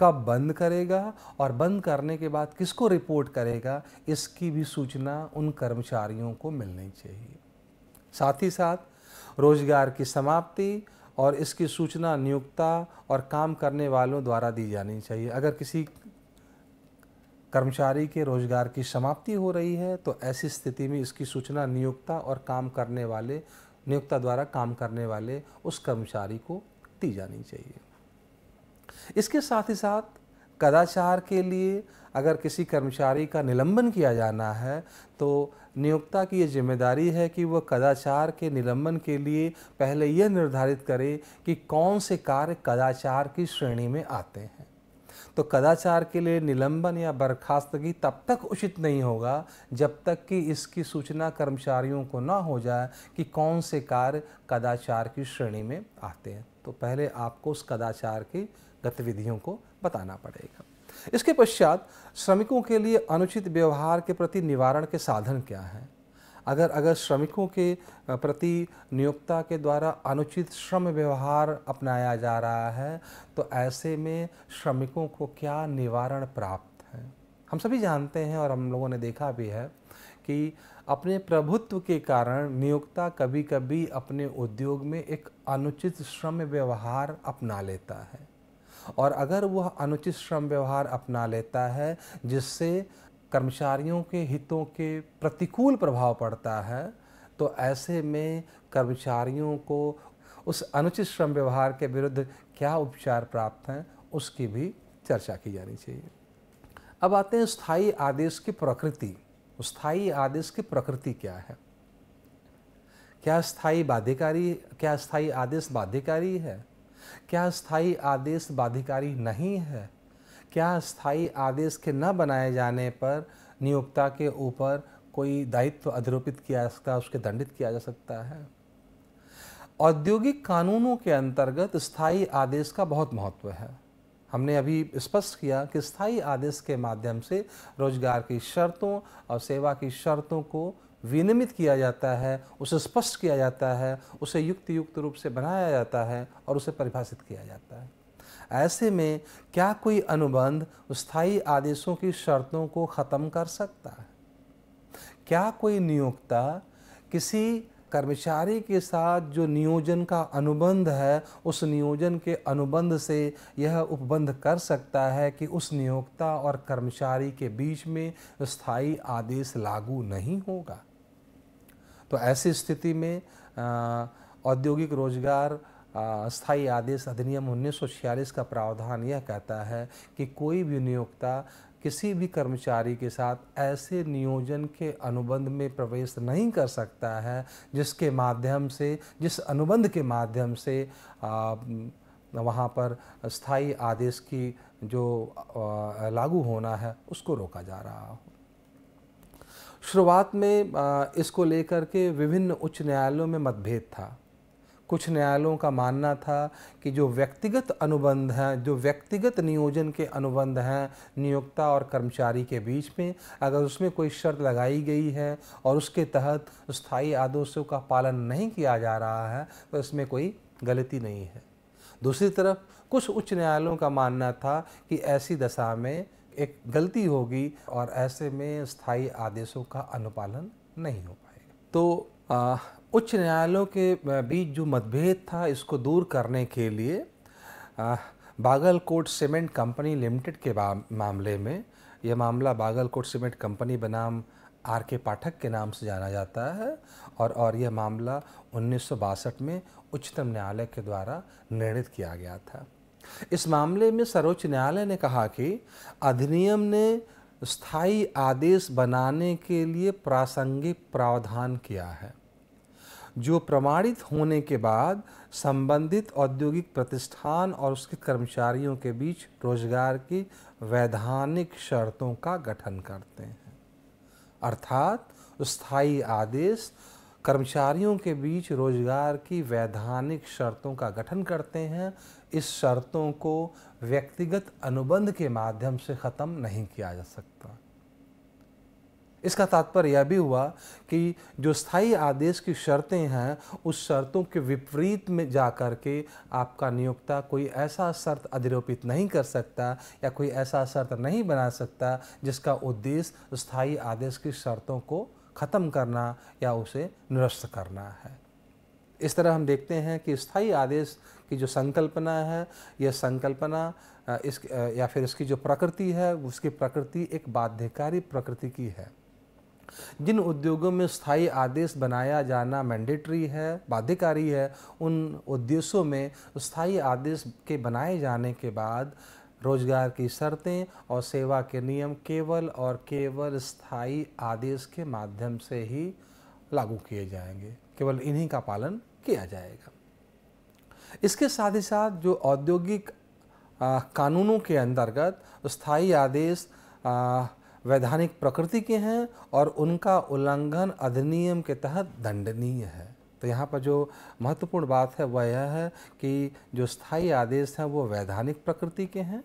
कब बंद करेगा और बंद करने के बाद किसको रिपोर्ट करेगा इसकी भी सूचना उन कर्मचारियों को मिलनी चाहिए साथ ही साथ रोजगार की समाप्ति और इसकी सूचना नियुक्ता और काम करने वालों द्वारा दी जानी चाहिए अगर किसी कर्मचारी के रोजगार की समाप्ति हो रही है तो ऐसी स्थिति में इसकी सूचना नियुक्ता और काम करने वाले नियोक्ता द्वारा काम करने वाले उस कर्मचारी को दी जानी चाहिए इसके साथ ही साथ कदाचार के लिए अगर किसी कर्मचारी का निलंबन किया जाना है तो नियोक्ता की ये जिम्मेदारी है कि वह कदाचार के निलंबन के लिए पहले यह निर्धारित करे कि कौन से कार्य कदाचार की श्रेणी में आते हैं तो कदाचार के लिए निलंबन या बर्खास्तगी तब तक उचित नहीं होगा जब तक कि इसकी सूचना कर्मचारियों को ना हो जाए कि कौन से कार्य कदाचार की श्रेणी में आते हैं तो पहले आपको उस कदाचार की गतिविधियों को बताना पड़ेगा इसके पश्चात श्रमिकों के लिए अनुचित व्यवहार के प्रति निवारण के साधन क्या हैं अगर अगर श्रमिकों के प्रति नियोक्ता के द्वारा अनुचित श्रम व्यवहार अपनाया जा रहा है तो ऐसे में श्रमिकों को क्या निवारण प्राप्त है हम सभी जानते हैं और हम लोगों ने देखा भी है कि अपने प्रभुत्व के कारण नियोक्ता कभी कभी अपने उद्योग में एक अनुचित श्रम व्यवहार अपना लेता है और अगर वह अनुचित श्रम व्यवहार अपना लेता है जिससे कर्मचारियों के हितों के प्रतिकूल प्रभाव पड़ता है तो ऐसे में कर्मचारियों को उस अनुचित श्रम व्यवहार के विरुद्ध क्या उपचार प्राप्त हैं उसकी भी चर्चा की जानी चाहिए अब आते हैं स्थायी आदेश की प्रकृति स्थायी आदेश की प्रकृति क्या है क्या स्थायी बाध्यकारी क्या स्थायी आदेश बाध्यकारी है क्या स्थायी आदेश बाध्यकारी नहीं है क्या स्थायी आदेश के न बनाए जाने पर नियोक्ता के ऊपर कोई दायित्व अधिरोपित किया जा सकता है उसके दंडित किया जा सकता है औद्योगिक कानूनों के अंतर्गत स्थायी आदेश का बहुत महत्व है हमने अभी स्पष्ट किया कि स्थायी आदेश के माध्यम से रोजगार की शर्तों और सेवा की शर्तों को विनियमित किया जाता है उसे स्पष्ट किया जाता है उसे युक्त युक्त रूप से बनाया जाता है और उसे परिभाषित किया जाता है ऐसे में क्या कोई अनुबंध स्थायी आदेशों की शर्तों को ख़त्म कर सकता है क्या कोई नियोक्ता किसी कर्मचारी के साथ जो नियोजन का अनुबंध है उस नियोजन के अनुबंध से यह उपबंध कर सकता है कि उस नियोक्ता और कर्मचारी के बीच में स्थायी आदेश लागू नहीं होगा तो ऐसी स्थिति में औद्योगिक रोजगार अस्थाई आदेश अधिनियम उन्नीस का प्रावधान यह कहता है कि कोई भी नियोक्ता किसी भी कर्मचारी के साथ ऐसे नियोजन के अनुबंध में प्रवेश नहीं कर सकता है जिसके माध्यम से जिस अनुबंध के माध्यम से आ, वहाँ पर स्थायी आदेश की जो आ, लागू होना है उसको रोका जा रहा हो शुरुआत में आ, इसको लेकर के विभिन्न उच्च न्यायालयों में मतभेद था कुछ न्यायालयों का मानना था कि जो व्यक्तिगत अनुबंध हैं जो व्यक्तिगत नियोजन के अनुबंध हैं नियोक्ता और कर्मचारी के बीच में अगर उसमें कोई शर्त लगाई गई है और उसके तहत स्थायी आदेशों का पालन नहीं किया जा रहा है तो इसमें कोई गलती नहीं है दूसरी तरफ कुछ उच्च न्यायालयों का मानना था कि ऐसी दशा में एक गलती होगी और ऐसे में स्थायी आदेशों का अनुपालन नहीं हो पाएगा तो आ, उच्च न्यायालयों के बीच जो मतभेद था इसको दूर करने के लिए बागलकोट सीमेंट कंपनी लिमिटेड के मामले में यह मामला बागलकोट सीमेंट कंपनी बनाम आर के पाठक के नाम से जाना जाता है और और यह मामला उन्नीस में उच्चतम न्यायालय के द्वारा निर्णित किया गया था इस मामले में सर्वोच्च न्यायालय ने कहा कि अधिनियम ने स्थायी आदेश बनाने के लिए प्रासंगिक प्रावधान किया है जो प्रमाणित होने के बाद संबंधित औद्योगिक प्रतिष्ठान और उसके कर्मचारियों के बीच रोजगार की वैधानिक शर्तों का गठन करते हैं अर्थात स्थायी आदेश कर्मचारियों के बीच रोजगार की वैधानिक शर्तों का गठन करते हैं इस शर्तों को व्यक्तिगत अनुबंध के माध्यम से ख़त्म नहीं किया जा सकता इसका तात्पर्य यह भी हुआ कि जो स्थायी आदेश की शर्तें हैं उस शर्तों के विपरीत में जा कर के आपका नियोक्ता कोई ऐसा शर्त अधिरोपित नहीं कर सकता या कोई ऐसा शर्त नहीं बना सकता जिसका उद्देश्य स्थायी आदेश की शर्तों को ख़त्म करना या उसे निरस्त करना है इस तरह हम देखते हैं कि स्थायी आदेश की जो संकल्पना है यह संकल्पना इस या फिर इसकी जो प्रकृति है उसकी प्रकृति एक बाध्यकारी प्रकृति की है जिन उद्योगों में स्थायी आदेश बनाया जाना मैंडेटरी है बाध्यकारी है उन उद्देश्यों में स्थायी आदेश के बनाए जाने के बाद रोजगार की शर्तें और सेवा के नियम केवल और केवल स्थायी आदेश के माध्यम से ही लागू किए जाएंगे केवल इन्हीं का पालन किया जाएगा इसके साथ ही साथ जो औद्योगिक कानूनों के अंतर्गत स्थायी आदेश आ, वैधानिक प्रकृति के हैं और उनका उल्लंघन अधिनियम के तहत दंडनीय है तो यहाँ पर जो महत्वपूर्ण बात है वह यह है कि जो स्थायी आदेश हैं वो वैधानिक प्रकृति के हैं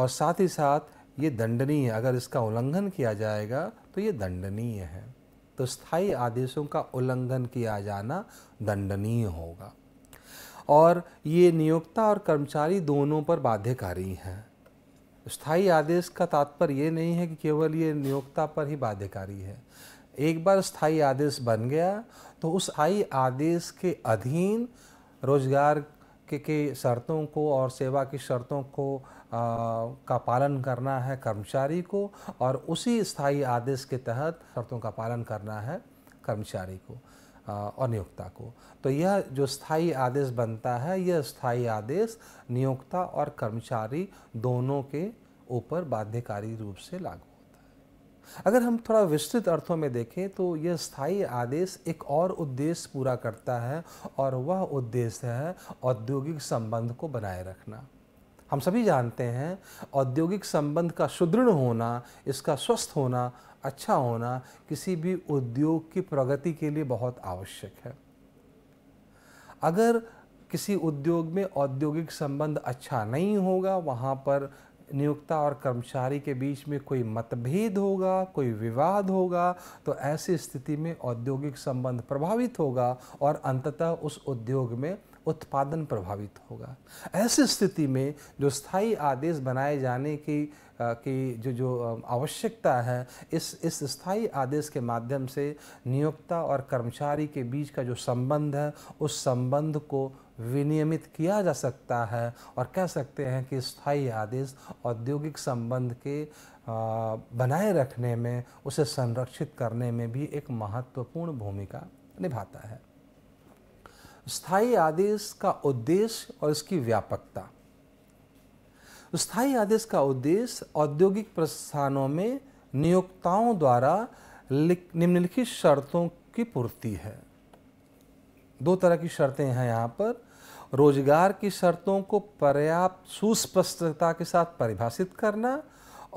और साथ ही साथ ये दंडनीय अगर इसका उल्लंघन किया जाएगा तो ये दंडनीय है तो स्थायी आदेशों का उल्लंघन किया जाना दंडनीय होगा और ये नियोक्ता और कर्मचारी दोनों पर बाध्यकारी हैं स्थायी आदेश का तात्पर्य ये नहीं है कि केवल ये नियोक्ता पर ही बाध्यकारी है एक बार स्थायी आदेश बन गया तो उस स्थायी आदेश के अधीन रोजगार के के शर्तों को और सेवा की शर्तों को आ, का पालन करना है कर्मचारी को और उसी स्थायी आदेश के तहत शर्तों का पालन करना है कर्मचारी को और नियोक्ता को तो यह जो स्थायी आदेश बनता है यह स्थायी आदेश नियोक्ता और कर्मचारी दोनों के ऊपर बाध्यकारी रूप से लागू होता है अगर हम थोड़ा विस्तृत अर्थों में देखें तो यह स्थायी आदेश एक और उद्देश्य पूरा करता है और वह उद्देश्य है औद्योगिक संबंध को बनाए रखना हम सभी जानते हैं औद्योगिक संबंध का सुदृढ़ होना इसका स्वस्थ होना अच्छा होना किसी भी उद्योग की प्रगति के लिए बहुत आवश्यक है अगर किसी उद्योग में औद्योगिक संबंध अच्छा नहीं होगा वहाँ पर नियोक्ता और कर्मचारी के बीच में कोई मतभेद होगा कोई विवाद होगा तो ऐसी स्थिति में औद्योगिक संबंध प्रभावित होगा और अंततः उस उद्योग में उत्पादन प्रभावित होगा ऐसी स्थिति में जो स्थायी आदेश बनाए जाने की की जो जो आवश्यकता है इस इस स्थायी आदेश के माध्यम से नियोक्ता और कर्मचारी के बीच का जो संबंध है उस संबंध को विनियमित किया जा सकता है और कह सकते हैं कि स्थायी आदेश औद्योगिक संबंध के बनाए रखने में उसे संरक्षित करने में भी एक महत्वपूर्ण भूमिका निभाता है स्थाई आदेश का उद्देश्य और इसकी व्यापकता स्थायी आदेश का उद्देश्य औद्योगिक प्रस्थानों में नियोक्ताओं द्वारा निम्नलिखित शर्तों की पूर्ति है दो तरह की शर्तें हैं यहाँ पर रोजगार की शर्तों को पर्याप्त सुस्पष्टता के साथ परिभाषित करना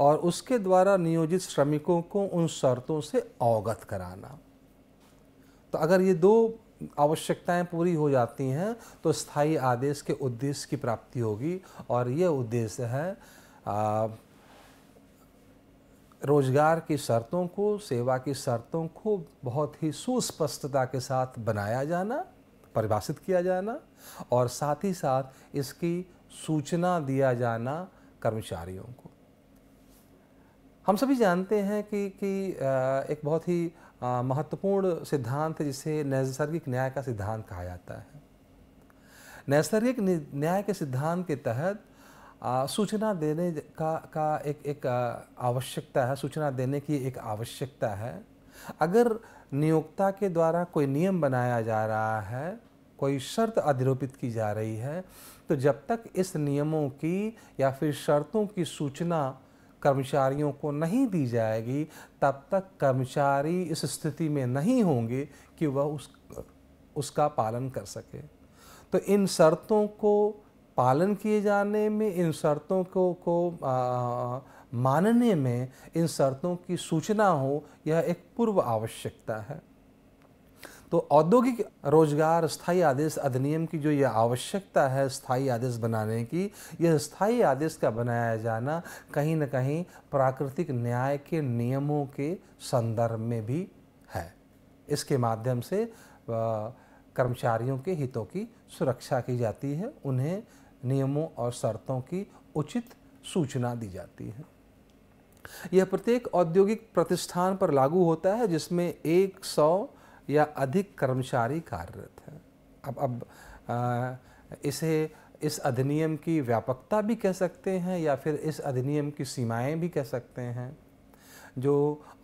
और उसके द्वारा नियोजित श्रमिकों को उन शर्तों से अवगत कराना तो अगर ये दो आवश्यकताएं पूरी हो जाती हैं तो स्थायी आदेश के उद्देश्य की प्राप्ति होगी और यह उद्देश्य है आ, रोजगार की शर्तों को सेवा की शर्तों को बहुत ही सुस्पष्टता के साथ बनाया जाना परिभाषित किया जाना और साथ ही साथ इसकी सूचना दिया जाना कर्मचारियों को हम सभी जानते हैं कि कि एक बहुत ही महत्वपूर्ण सिद्धांत जिसे नैसर्गिक न्याय का सिद्धांत कहा जाता है नैसर्गिक न्याय के सिद्धांत के तहत सूचना देने का का एक एक आवश्यकता है सूचना देने की एक आवश्यकता है अगर नियोक्ता के द्वारा कोई नियम बनाया जा रहा है कोई शर्त अधिरोपित की जा रही है तो जब तक इस नियमों की या फिर शर्तों की सूचना कर्मचारियों को नहीं दी जाएगी तब तक कर्मचारी इस स्थिति में नहीं होंगे कि वह उस उसका पालन कर सके तो इन शर्तों को पालन किए जाने में इन शर्तों को को आ, मानने में इन शर्तों की सूचना हो यह एक पूर्व आवश्यकता है तो औद्योगिक रोजगार स्थायी आदेश अधिनियम की जो यह आवश्यकता है स्थायी आदेश बनाने की यह स्थायी आदेश का बनाया जाना कहीं ना कहीं प्राकृतिक न्याय के नियमों के संदर्भ में भी है इसके माध्यम से कर्मचारियों के हितों की सुरक्षा की जाती है उन्हें नियमों और शर्तों की उचित सूचना दी जाती है यह प्रत्येक औद्योगिक प्रतिष्ठान पर लागू होता है जिसमें एक सौ या अधिक कर्मचारी कार्यरत हैं अब अब आ, इसे इस अधिनियम की व्यापकता भी कह सकते हैं या फिर इस अधिनियम की सीमाएं भी कह सकते हैं जो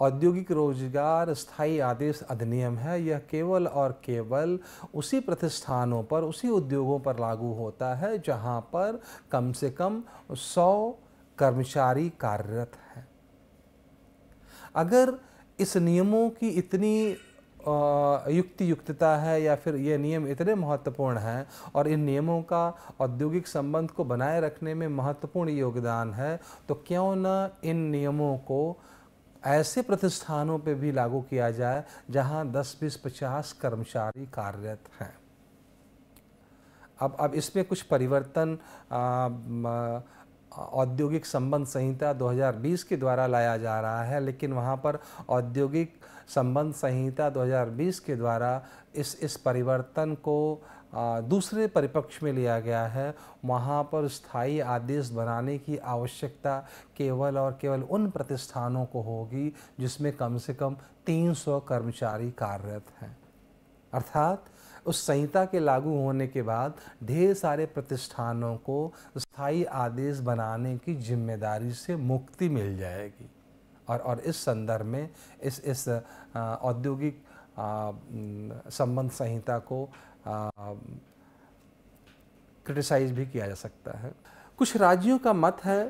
औद्योगिक रोजगार स्थायी आदेश अधिनियम है यह केवल और केवल उसी प्रतिष्ठानों पर उसी उद्योगों पर लागू होता है जहां पर कम से कम सौ कर्मचारी कार्यरत हैं अगर इस नियमों की इतनी युक्ति युक्तता है या फिर ये नियम इतने महत्वपूर्ण हैं और इन नियमों का औद्योगिक संबंध को बनाए रखने में महत्वपूर्ण योगदान है तो क्यों न इन नियमों को ऐसे प्रतिष्ठानों पे भी लागू किया जाए जहां 10, 20, 50 कर्मचारी कार्यरत हैं अब अब इसमें कुछ परिवर्तन औद्योगिक संबंध संहिता 2020 के द्वारा लाया जा रहा है लेकिन वहाँ पर औद्योगिक संबंध संहिता 2020 के द्वारा इस इस परिवर्तन को दूसरे परिपक्ष में लिया गया है वहाँ पर स्थायी आदेश बनाने की आवश्यकता केवल और केवल उन प्रतिष्ठानों को होगी जिसमें कम से कम 300 कर्मचारी कार्यरत हैं अर्थात उस संहिता के लागू होने के बाद ढेर सारे प्रतिष्ठानों को स्थायी आदेश बनाने की जिम्मेदारी से मुक्ति मिल जाएगी और और इस संदर्भ में इस इस औद्योगिक संबंध संहिता को क्रिटिसाइज भी किया जा सकता है कुछ राज्यों का मत है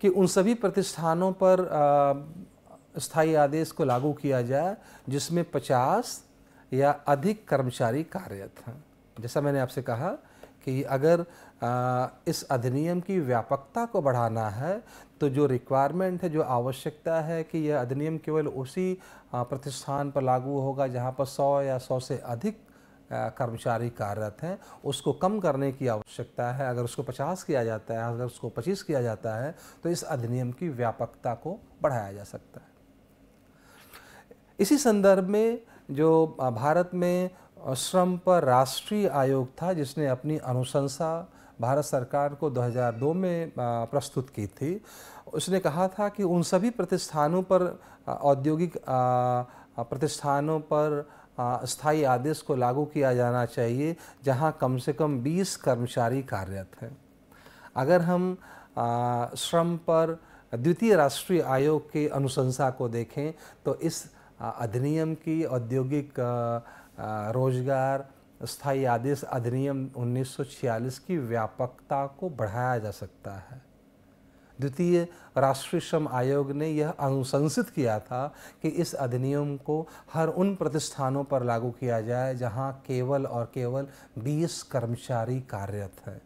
कि उन सभी प्रतिष्ठानों पर स्थायी आदेश को लागू किया जाए जिसमें 50 या अधिक कर्मचारी कार्यरत हैं जैसा मैंने आपसे कहा कि अगर इस अधिनियम की व्यापकता को बढ़ाना है तो जो रिक्वायरमेंट है जो आवश्यकता है कि यह अधिनियम केवल उसी प्रतिष्ठान पर लागू होगा जहाँ पर सौ या सौ से अधिक कर्मचारी कार्यरत हैं उसको कम करने की आवश्यकता है अगर उसको 50 किया जाता है अगर उसको 25 किया जाता है तो इस अधिनियम की व्यापकता को बढ़ाया जा सकता है इसी संदर्भ में जो भारत में श्रम पर राष्ट्रीय आयोग था जिसने अपनी अनुशंसा भारत सरकार को 2002 में प्रस्तुत की थी उसने कहा था कि उन सभी प्रतिष्ठानों पर औद्योगिक प्रतिष्ठानों पर स्थायी आदेश को लागू किया जाना चाहिए जहां कम से कम 20 कर्मचारी कार्यरत हैं अगर हम श्रम पर द्वितीय राष्ट्रीय आयोग की अनुशंसा को देखें तो इस अधिनियम की औद्योगिक रोजगार स्थायी आदेश अधिनियम 1946 की व्यापकता को बढ़ाया जा सकता है द्वितीय राष्ट्रीय श्रम आयोग ने यह अनुशंसित किया था कि इस अधिनियम को हर उन प्रतिष्ठानों पर लागू किया जाए जहां केवल और केवल 20 कर्मचारी कार्यरत हैं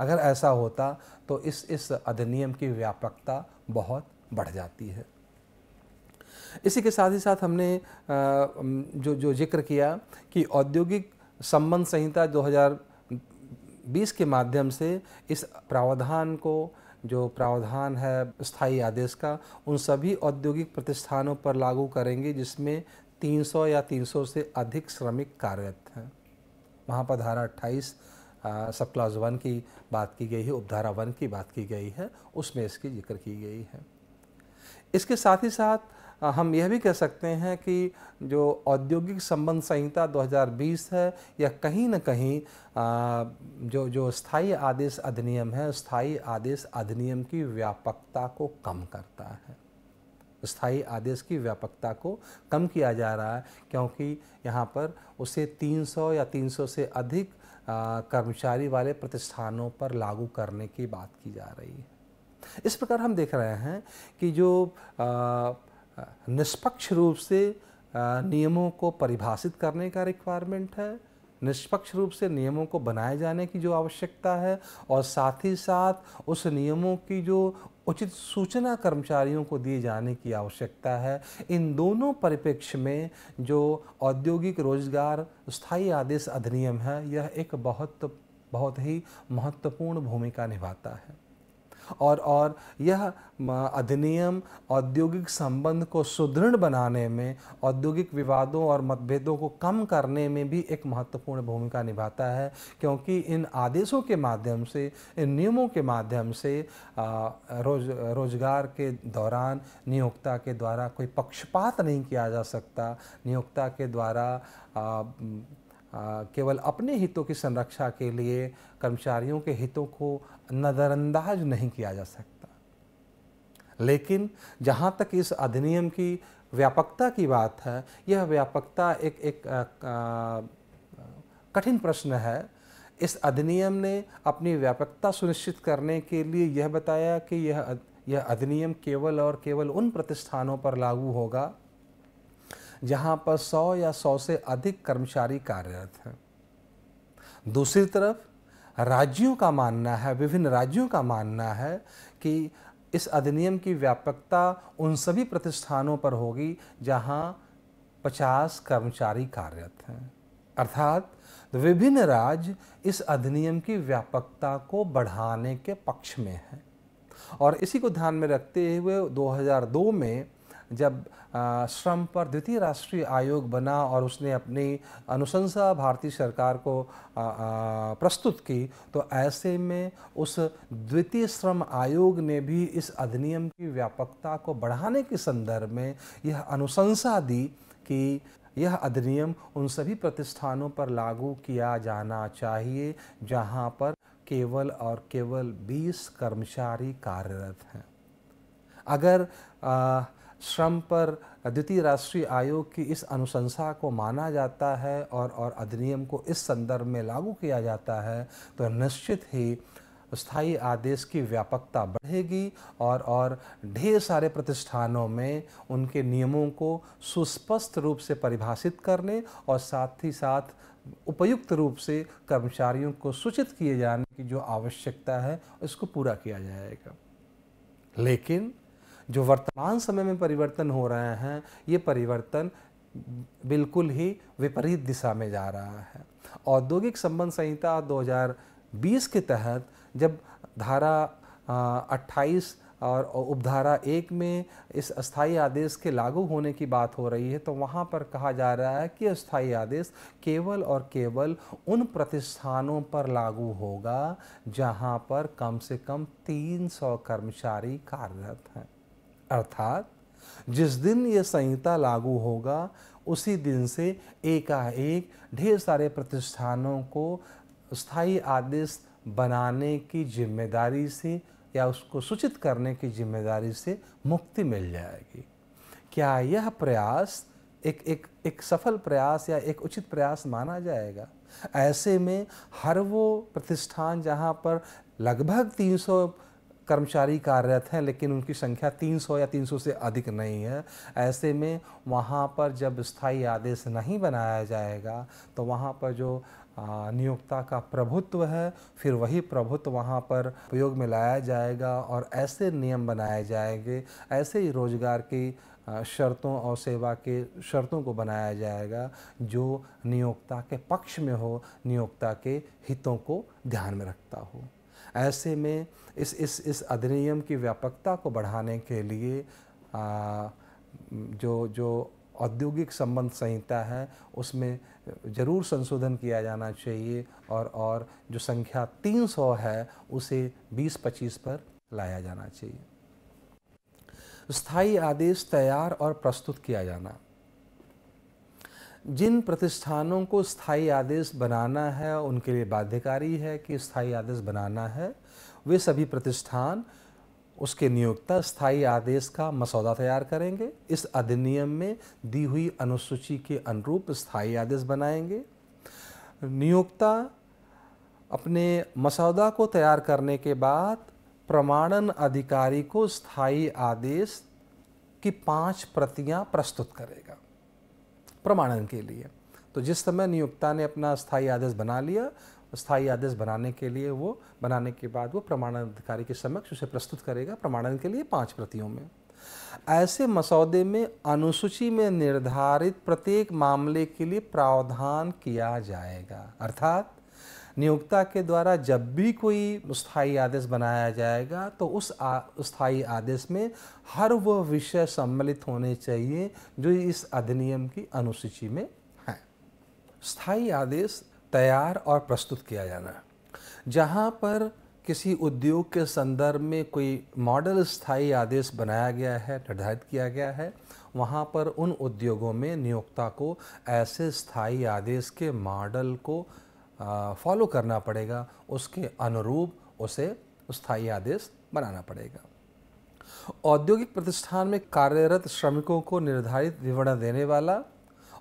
अगर ऐसा होता तो इस इस अधिनियम की व्यापकता बहुत बढ़ जाती है इसी के साथ ही साथ हमने जो जो जिक्र किया कि औद्योगिक संबंध संहिता 2020 के माध्यम से इस प्रावधान को जो प्रावधान है स्थायी आदेश का उन सभी औद्योगिक प्रतिष्ठानों पर लागू करेंगे जिसमें 300 या 300 से अधिक श्रमिक कार्यरत हैं वहाँ पर धारा 28 सब क्लास वन की बात की गई है उपधारा वन की बात की गई है उसमें इसकी जिक्र की गई है इसके साथ ही साथ हम यह भी कह सकते हैं कि जो औद्योगिक संबंध संहिता 2020 है या कहीं ना कहीं जो जो स्थायी आदेश अधिनियम है स्थायी आदेश अधिनियम की व्यापकता को कम करता है स्थायी आदेश की व्यापकता को कम किया जा रहा है क्योंकि यहाँ पर उसे 300 या 300 से अधिक कर्मचारी वाले प्रतिष्ठानों पर लागू करने की बात की जा रही है इस प्रकार हम देख रहे हैं कि जो निष्पक्ष रूप से नियमों को परिभाषित करने का रिक्वायरमेंट है निष्पक्ष रूप से नियमों को बनाए जाने की जो आवश्यकता है और साथ ही साथ उस नियमों की जो उचित सूचना कर्मचारियों को दिए जाने की आवश्यकता है इन दोनों परिप्रेक्ष्य में जो औद्योगिक रोजगार स्थायी आदेश अधिनियम है यह एक बहुत बहुत ही महत्वपूर्ण भूमिका निभाता है और और यह अधिनियम औद्योगिक संबंध को सुदृढ़ बनाने में औद्योगिक विवादों और मतभेदों को कम करने में भी एक महत्वपूर्ण भूमिका निभाता है क्योंकि इन आदेशों के माध्यम से इन नियमों के माध्यम से रोज रोजगार के दौरान नियोक्ता के द्वारा कोई पक्षपात नहीं किया जा सकता नियोक्ता के द्वारा आ, केवल अपने हितों की संरक्षा के लिए कर्मचारियों के हितों को नज़रअंदाज नहीं किया जा सकता लेकिन जहाँ तक इस अधिनियम की व्यापकता की बात है यह व्यापकता एक एक कठिन प्रश्न है इस अधिनियम ने अपनी व्यापकता सुनिश्चित करने के लिए यह बताया कि यह यह अधिनियम केवल और केवल उन प्रतिष्ठानों पर लागू होगा जहां पर 100 या 100 से अधिक कर्मचारी कार्यरत हैं दूसरी तरफ राज्यों का मानना है विभिन्न राज्यों का मानना है कि इस अधिनियम की व्यापकता उन सभी प्रतिष्ठानों पर होगी जहां 50 कर्मचारी कार्यरत हैं अर्थात विभिन्न राज्य इस अधिनियम की व्यापकता को बढ़ाने के पक्ष में हैं और इसी को ध्यान में रखते हुए 2002 में जब श्रम पर द्वितीय राष्ट्रीय आयोग बना और उसने अपनी अनुशंसा भारतीय सरकार को प्रस्तुत की तो ऐसे में उस द्वितीय श्रम आयोग ने भी इस अधिनियम की व्यापकता को बढ़ाने के संदर्भ में यह अनुशंसा दी कि यह अधिनियम उन सभी प्रतिष्ठानों पर लागू किया जाना चाहिए जहां पर केवल और केवल 20 कर्मचारी कार्यरत हैं अगर आ, श्रम पर द्वितीय राष्ट्रीय आयोग की इस अनुशंसा को माना जाता है और और अधिनियम को इस संदर्भ में लागू किया जाता है तो निश्चित ही स्थायी आदेश की व्यापकता बढ़ेगी और और ढेर सारे प्रतिष्ठानों में उनके नियमों को सुस्पष्ट रूप से परिभाषित करने और साथ ही साथ उपयुक्त रूप से कर्मचारियों को सूचित किए जाने की जो आवश्यकता है उसको पूरा किया जाएगा लेकिन जो वर्तमान समय में परिवर्तन हो रहे हैं ये परिवर्तन बिल्कुल ही विपरीत दिशा में जा रहा है औद्योगिक संबंध संहिता 2020 के तहत जब धारा अट्ठाईस और उपधारा एक में इस अस्थाई आदेश के लागू होने की बात हो रही है तो वहाँ पर कहा जा रहा है कि अस्थाई आदेश केवल और केवल उन प्रतिष्ठानों पर लागू होगा जहाँ पर कम से कम 300 कर्मचारी कार्यरत हैं अर्थात जिस दिन ये संहिता लागू होगा उसी दिन से एकाएक ढेर सारे प्रतिष्ठानों को स्थायी आदेश बनाने की जिम्मेदारी से या उसको सूचित करने की जिम्मेदारी से मुक्ति मिल जाएगी क्या यह प्रयास एक एक एक सफल प्रयास या एक उचित प्रयास माना जाएगा ऐसे में हर वो प्रतिष्ठान जहाँ पर लगभग 300 कर्मचारी कार्यरत हैं लेकिन उनकी संख्या 300 या 300 से अधिक नहीं है ऐसे में वहाँ पर जब स्थायी आदेश नहीं बनाया जाएगा तो वहाँ पर जो नियोक्ता का प्रभुत्व है फिर वही प्रभुत्व वहाँ पर उपयोग में लाया जाएगा और ऐसे नियम बनाए जाएंगे ऐसे ही रोजगार की शर्तों और सेवा के शर्तों को बनाया जाएगा जो नियोक्ता के पक्ष में हो नियोक्ता के हितों को ध्यान में रखता हो ऐसे में इस इस इस अधिनियम की व्यापकता को बढ़ाने के लिए आ, जो जो औद्योगिक संबंध संहिता है उसमें ज़रूर संशोधन किया जाना चाहिए और और जो संख्या 300 है उसे 20-25 पर लाया जाना चाहिए स्थायी आदेश तैयार और प्रस्तुत किया जाना जिन प्रतिष्ठानों को स्थायी आदेश बनाना है उनके लिए बाध्यकारी है कि स्थायी आदेश बनाना है वे सभी प्रतिष्ठान उसके नियोक्ता स्थायी आदेश का मसौदा तैयार करेंगे इस अधिनियम में दी हुई अनुसूची के अनुरूप स्थायी आदेश बनाएंगे नियोक्ता अपने मसौदा को तैयार करने के बाद प्रमाणन अधिकारी को स्थायी आदेश की पांच प्रतियां प्रस्तुत करेगा प्रमाणन के लिए तो जिस समय नियोक्ता ने अपना स्थायी आदेश बना लिया स्थायी आदेश बनाने के लिए वो बनाने के बाद वो प्रमाणन अधिकारी के समक्ष उसे प्रस्तुत करेगा प्रमाणन के लिए पाँच प्रतियों में ऐसे मसौदे में अनुसूची में निर्धारित प्रत्येक मामले के लिए प्रावधान किया जाएगा अर्थात नियोक्ता के द्वारा जब भी कोई स्थायी आदेश बनाया जाएगा तो उस स्थायी आदेश में हर वो विषय सम्मिलित होने चाहिए जो इस अधिनियम की अनुसूची में हैं स्थायी आदेश तैयार और प्रस्तुत किया जाना जहाँ पर किसी उद्योग के संदर्भ में कोई मॉडल स्थायी आदेश बनाया गया है निर्धारित किया गया है वहाँ पर उन उद्योगों में नियोक्ता को ऐसे स्थायी आदेश के मॉडल को फॉलो करना पड़ेगा उसके अनुरूप उसे स्थायी आदेश बनाना पड़ेगा औद्योगिक प्रतिष्ठान में कार्यरत श्रमिकों को निर्धारित विवरण देने वाला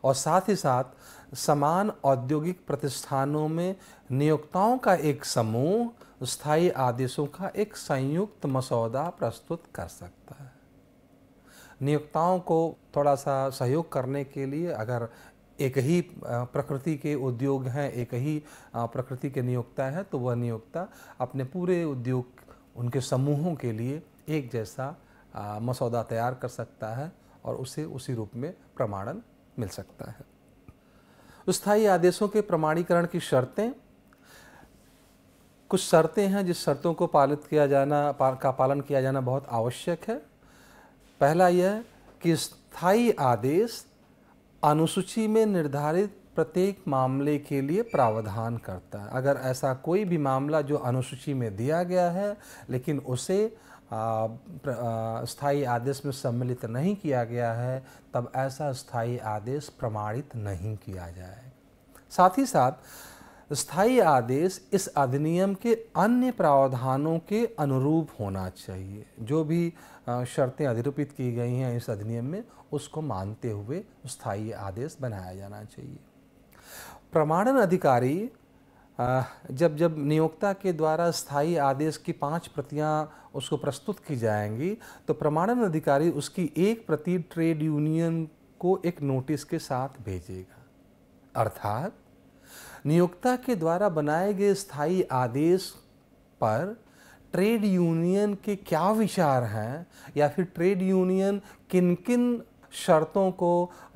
और साथ ही साथ समान औद्योगिक प्रतिष्ठानों में नियोक्ताओं का एक समूह स्थायी आदेशों का एक संयुक्त मसौदा प्रस्तुत कर सकता है नियोक्ताओं को थोड़ा सा सहयोग करने के लिए अगर एक ही प्रकृति के उद्योग हैं एक ही प्रकृति के नियोक्ता हैं तो वह नियोक्ता अपने पूरे उद्योग उनके समूहों के लिए एक जैसा मसौदा तैयार कर सकता है और उसे उसी रूप में प्रमाणन मिल सकता है स्थायी आदेशों के प्रमाणीकरण की शर्तें कुछ शर्तें हैं जिस शर्तों को पालित किया जाना पा, का पालन किया जाना बहुत आवश्यक है पहला यह कि स्थायी आदेश अनुसूची में निर्धारित प्रत्येक मामले के लिए प्रावधान करता है अगर ऐसा कोई भी मामला जो अनुसूची में दिया गया है लेकिन उसे स्थायी आदेश में सम्मिलित नहीं किया गया है तब ऐसा स्थायी आदेश प्रमाणित नहीं किया जाए साथ ही साथ स्थायी आदेश इस अधिनियम के अन्य प्रावधानों के अनुरूप होना चाहिए जो भी शर्तें अधिरूपित की गई हैं इस अधिनियम में उसको मानते हुए स्थायी आदेश बनाया जाना चाहिए प्रमाणन अधिकारी जब जब नियोक्ता के द्वारा स्थायी आदेश की पांच प्रतियां उसको प्रस्तुत की जाएंगी तो प्रमाणन अधिकारी उसकी एक प्रति ट्रेड यूनियन को एक नोटिस के साथ भेजेगा अर्थात नियोक्ता के द्वारा बनाए गए स्थायी आदेश पर ट्रेड यूनियन के क्या विचार हैं या फिर ट्रेड यूनियन किन किन शर्तों को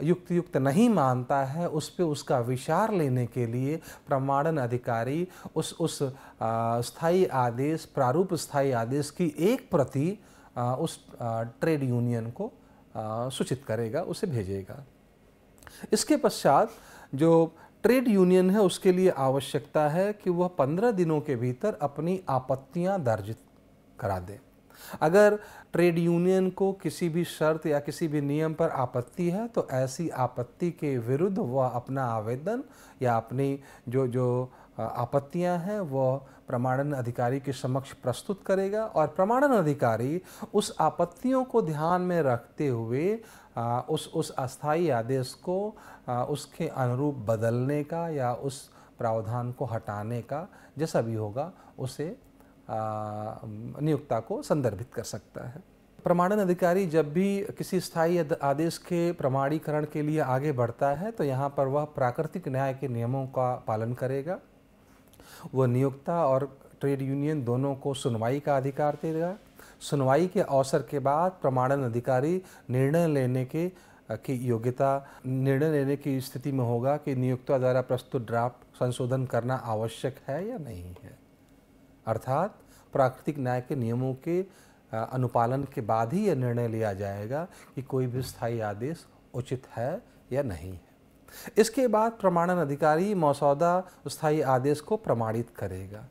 युक्त युक्त नहीं मानता है उस पर उसका विचार लेने के लिए प्रमाणन अधिकारी उस उस स्थायी आदेश प्रारूप स्थायी आदेश की एक प्रति उस ट्रेड यूनियन को सूचित करेगा उसे भेजेगा इसके पश्चात जो ट्रेड यूनियन है उसके लिए आवश्यकता है कि वह पंद्रह दिनों के भीतर अपनी आपत्तियां दर्ज करा दे अगर ट्रेड यूनियन को किसी भी शर्त या किसी भी नियम पर आपत्ति है तो ऐसी आपत्ति के विरुद्ध वह अपना आवेदन या अपनी जो जो आपत्तियां हैं वह प्रमाणन अधिकारी के समक्ष प्रस्तुत करेगा और प्रमाणन अधिकारी उस आपत्तियों को ध्यान में रखते हुए उस उस अस्थाई आदेश को उसके अनुरूप बदलने का या उस प्रावधान को हटाने का जैसा भी होगा उसे नियुक्ता को संदर्भित कर सकता है प्रमाणन अधिकारी जब भी किसी स्थायी आदेश के प्रमाणीकरण के लिए आगे बढ़ता है तो यहाँ पर वह प्राकृतिक न्याय के नियमों का पालन करेगा वह नियुक्ता और ट्रेड यूनियन दोनों को सुनवाई का अधिकार देगा सुनवाई के अवसर के बाद प्रमाणन अधिकारी निर्णय लेने के की योग्यता निर्णय लेने की स्थिति में होगा कि नियोक्ता द्वारा प्रस्तुत ड्राफ्ट संशोधन करना आवश्यक है या नहीं है अर्थात प्राकृतिक न्याय के नियमों के अनुपालन के बाद ही यह निर्णय लिया जाएगा कि कोई भी स्थायी आदेश उचित है या नहीं है इसके बाद प्रमाणन अधिकारी मसौदा स्थायी आदेश को प्रमाणित करेगा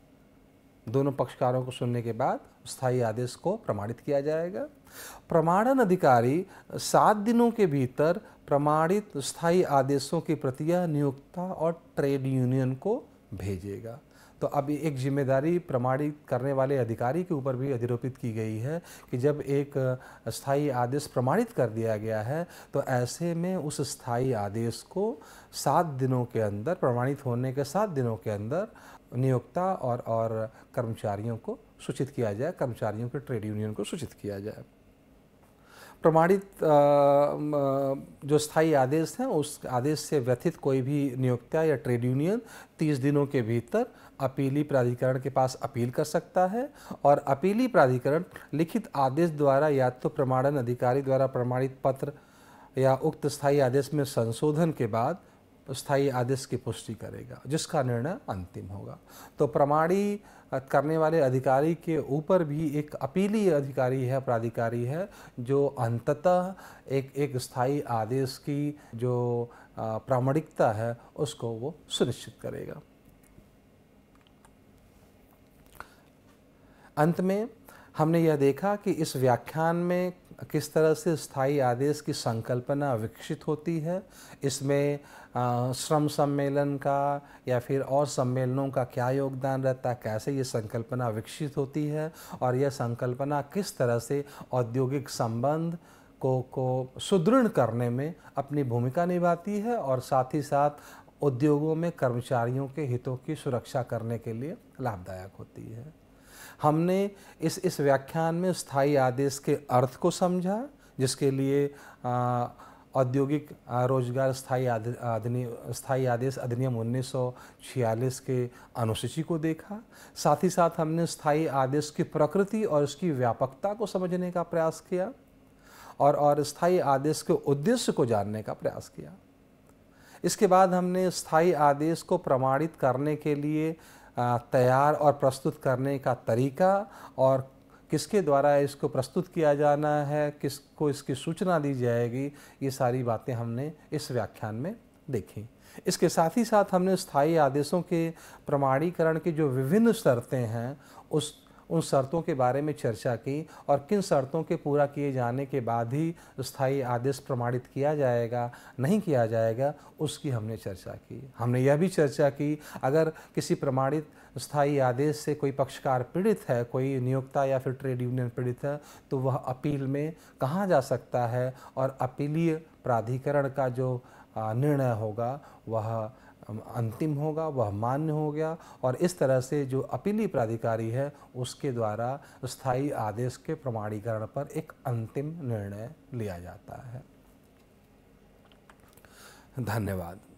दोनों पक्षकारों को सुनने के बाद स्थायी आदेश को प्रमाणित किया जाएगा प्रमाणन अधिकारी सात दिनों के भीतर प्रमाणित स्थायी आदेशों की प्रतियां नियोक्ता और ट्रेड यूनियन को भेजेगा तो अब एक जिम्मेदारी प्रमाणित करने वाले अधिकारी के ऊपर भी अधिरोपित की गई है कि जब एक स्थायी आदेश प्रमाणित कर दिया गया है तो ऐसे में उस स्थायी आदेश को सात दिनों के अंदर प्रमाणित होने के सात दिनों के अंदर नियोक्ता और और कर्मचारियों को सूचित किया जाए कर्मचारियों के ट्रेड यूनियन को सूचित किया जाए प्रमाणित जो स्थायी आदेश हैं उस आदेश से व्यथित कोई भी नियोक्ता या ट्रेड यूनियन 30 दिनों के भीतर अपीली प्राधिकरण के पास अपील कर सकता है और अपीली प्राधिकरण लिखित आदेश द्वारा या तो प्रमाणन अधिकारी द्वारा प्रमाणित पत्र या उक्त स्थायी आदेश में संशोधन के बाद स्थायी आदेश की पुष्टि करेगा जिसका निर्णय अंतिम होगा तो प्रमाणी करने वाले अधिकारी के ऊपर भी एक अपीली अधिकारी है प्राधिकारी है जो अंततः एक एक स्थायी आदेश की जो प्रामाणिकता है उसको वो सुनिश्चित करेगा अंत में हमने यह देखा कि इस व्याख्यान में किस तरह से स्थायी आदेश की संकल्पना विकसित होती है इसमें श्रम सम्मेलन का या फिर और सम्मेलनों का क्या योगदान रहता है कैसे ये संकल्पना विकसित होती है और यह संकल्पना किस तरह से औद्योगिक संबंध को को सुदृढ़ करने में अपनी भूमिका निभाती है और साथ ही साथ उद्योगों में कर्मचारियों के हितों की सुरक्षा करने के लिए लाभदायक होती है हमने इस इस व्याख्यान में स्थायी आदेश के अर्थ को समझा जिसके लिए आ, औद्योगिक रोजगार स्थायी अधिनियम स्थायी आदेश अधिनियम 1946 के अनुसूची को देखा साथ ही साथ हमने स्थायी आदेश की प्रकृति और इसकी व्यापकता को समझने का प्रयास किया और और स्थायी आदेश के उद्देश्य को जानने का प्रयास किया इसके बाद हमने स्थायी आदेश को प्रमाणित करने के लिए तैयार और प्रस्तुत करने का तरीका और किसके द्वारा इसको प्रस्तुत किया जाना है किसको इसकी सूचना दी जाएगी ये सारी बातें हमने इस व्याख्यान में देखी इसके साथ ही साथ हमने स्थायी आदेशों के प्रमाणीकरण के जो विभिन्न शर्तें हैं उस उन शर्तों के बारे में चर्चा की और किन शर्तों के पूरा किए जाने के बाद ही स्थायी आदेश प्रमाणित किया जाएगा नहीं किया जाएगा उसकी हमने चर्चा की हमने यह भी चर्चा की अगर किसी प्रमाणित स्थायी आदेश से कोई पक्षकार पीड़ित है कोई नियोक्ता या फिर ट्रेड यूनियन पीड़ित है तो वह अपील में कहाँ जा सकता है और अपीलीय प्राधिकरण का जो निर्णय होगा वह अंतिम होगा वह मान्य हो गया और इस तरह से जो अपीली प्राधिकारी है उसके द्वारा स्थायी आदेश के प्रमाणीकरण पर एक अंतिम निर्णय लिया जाता है धन्यवाद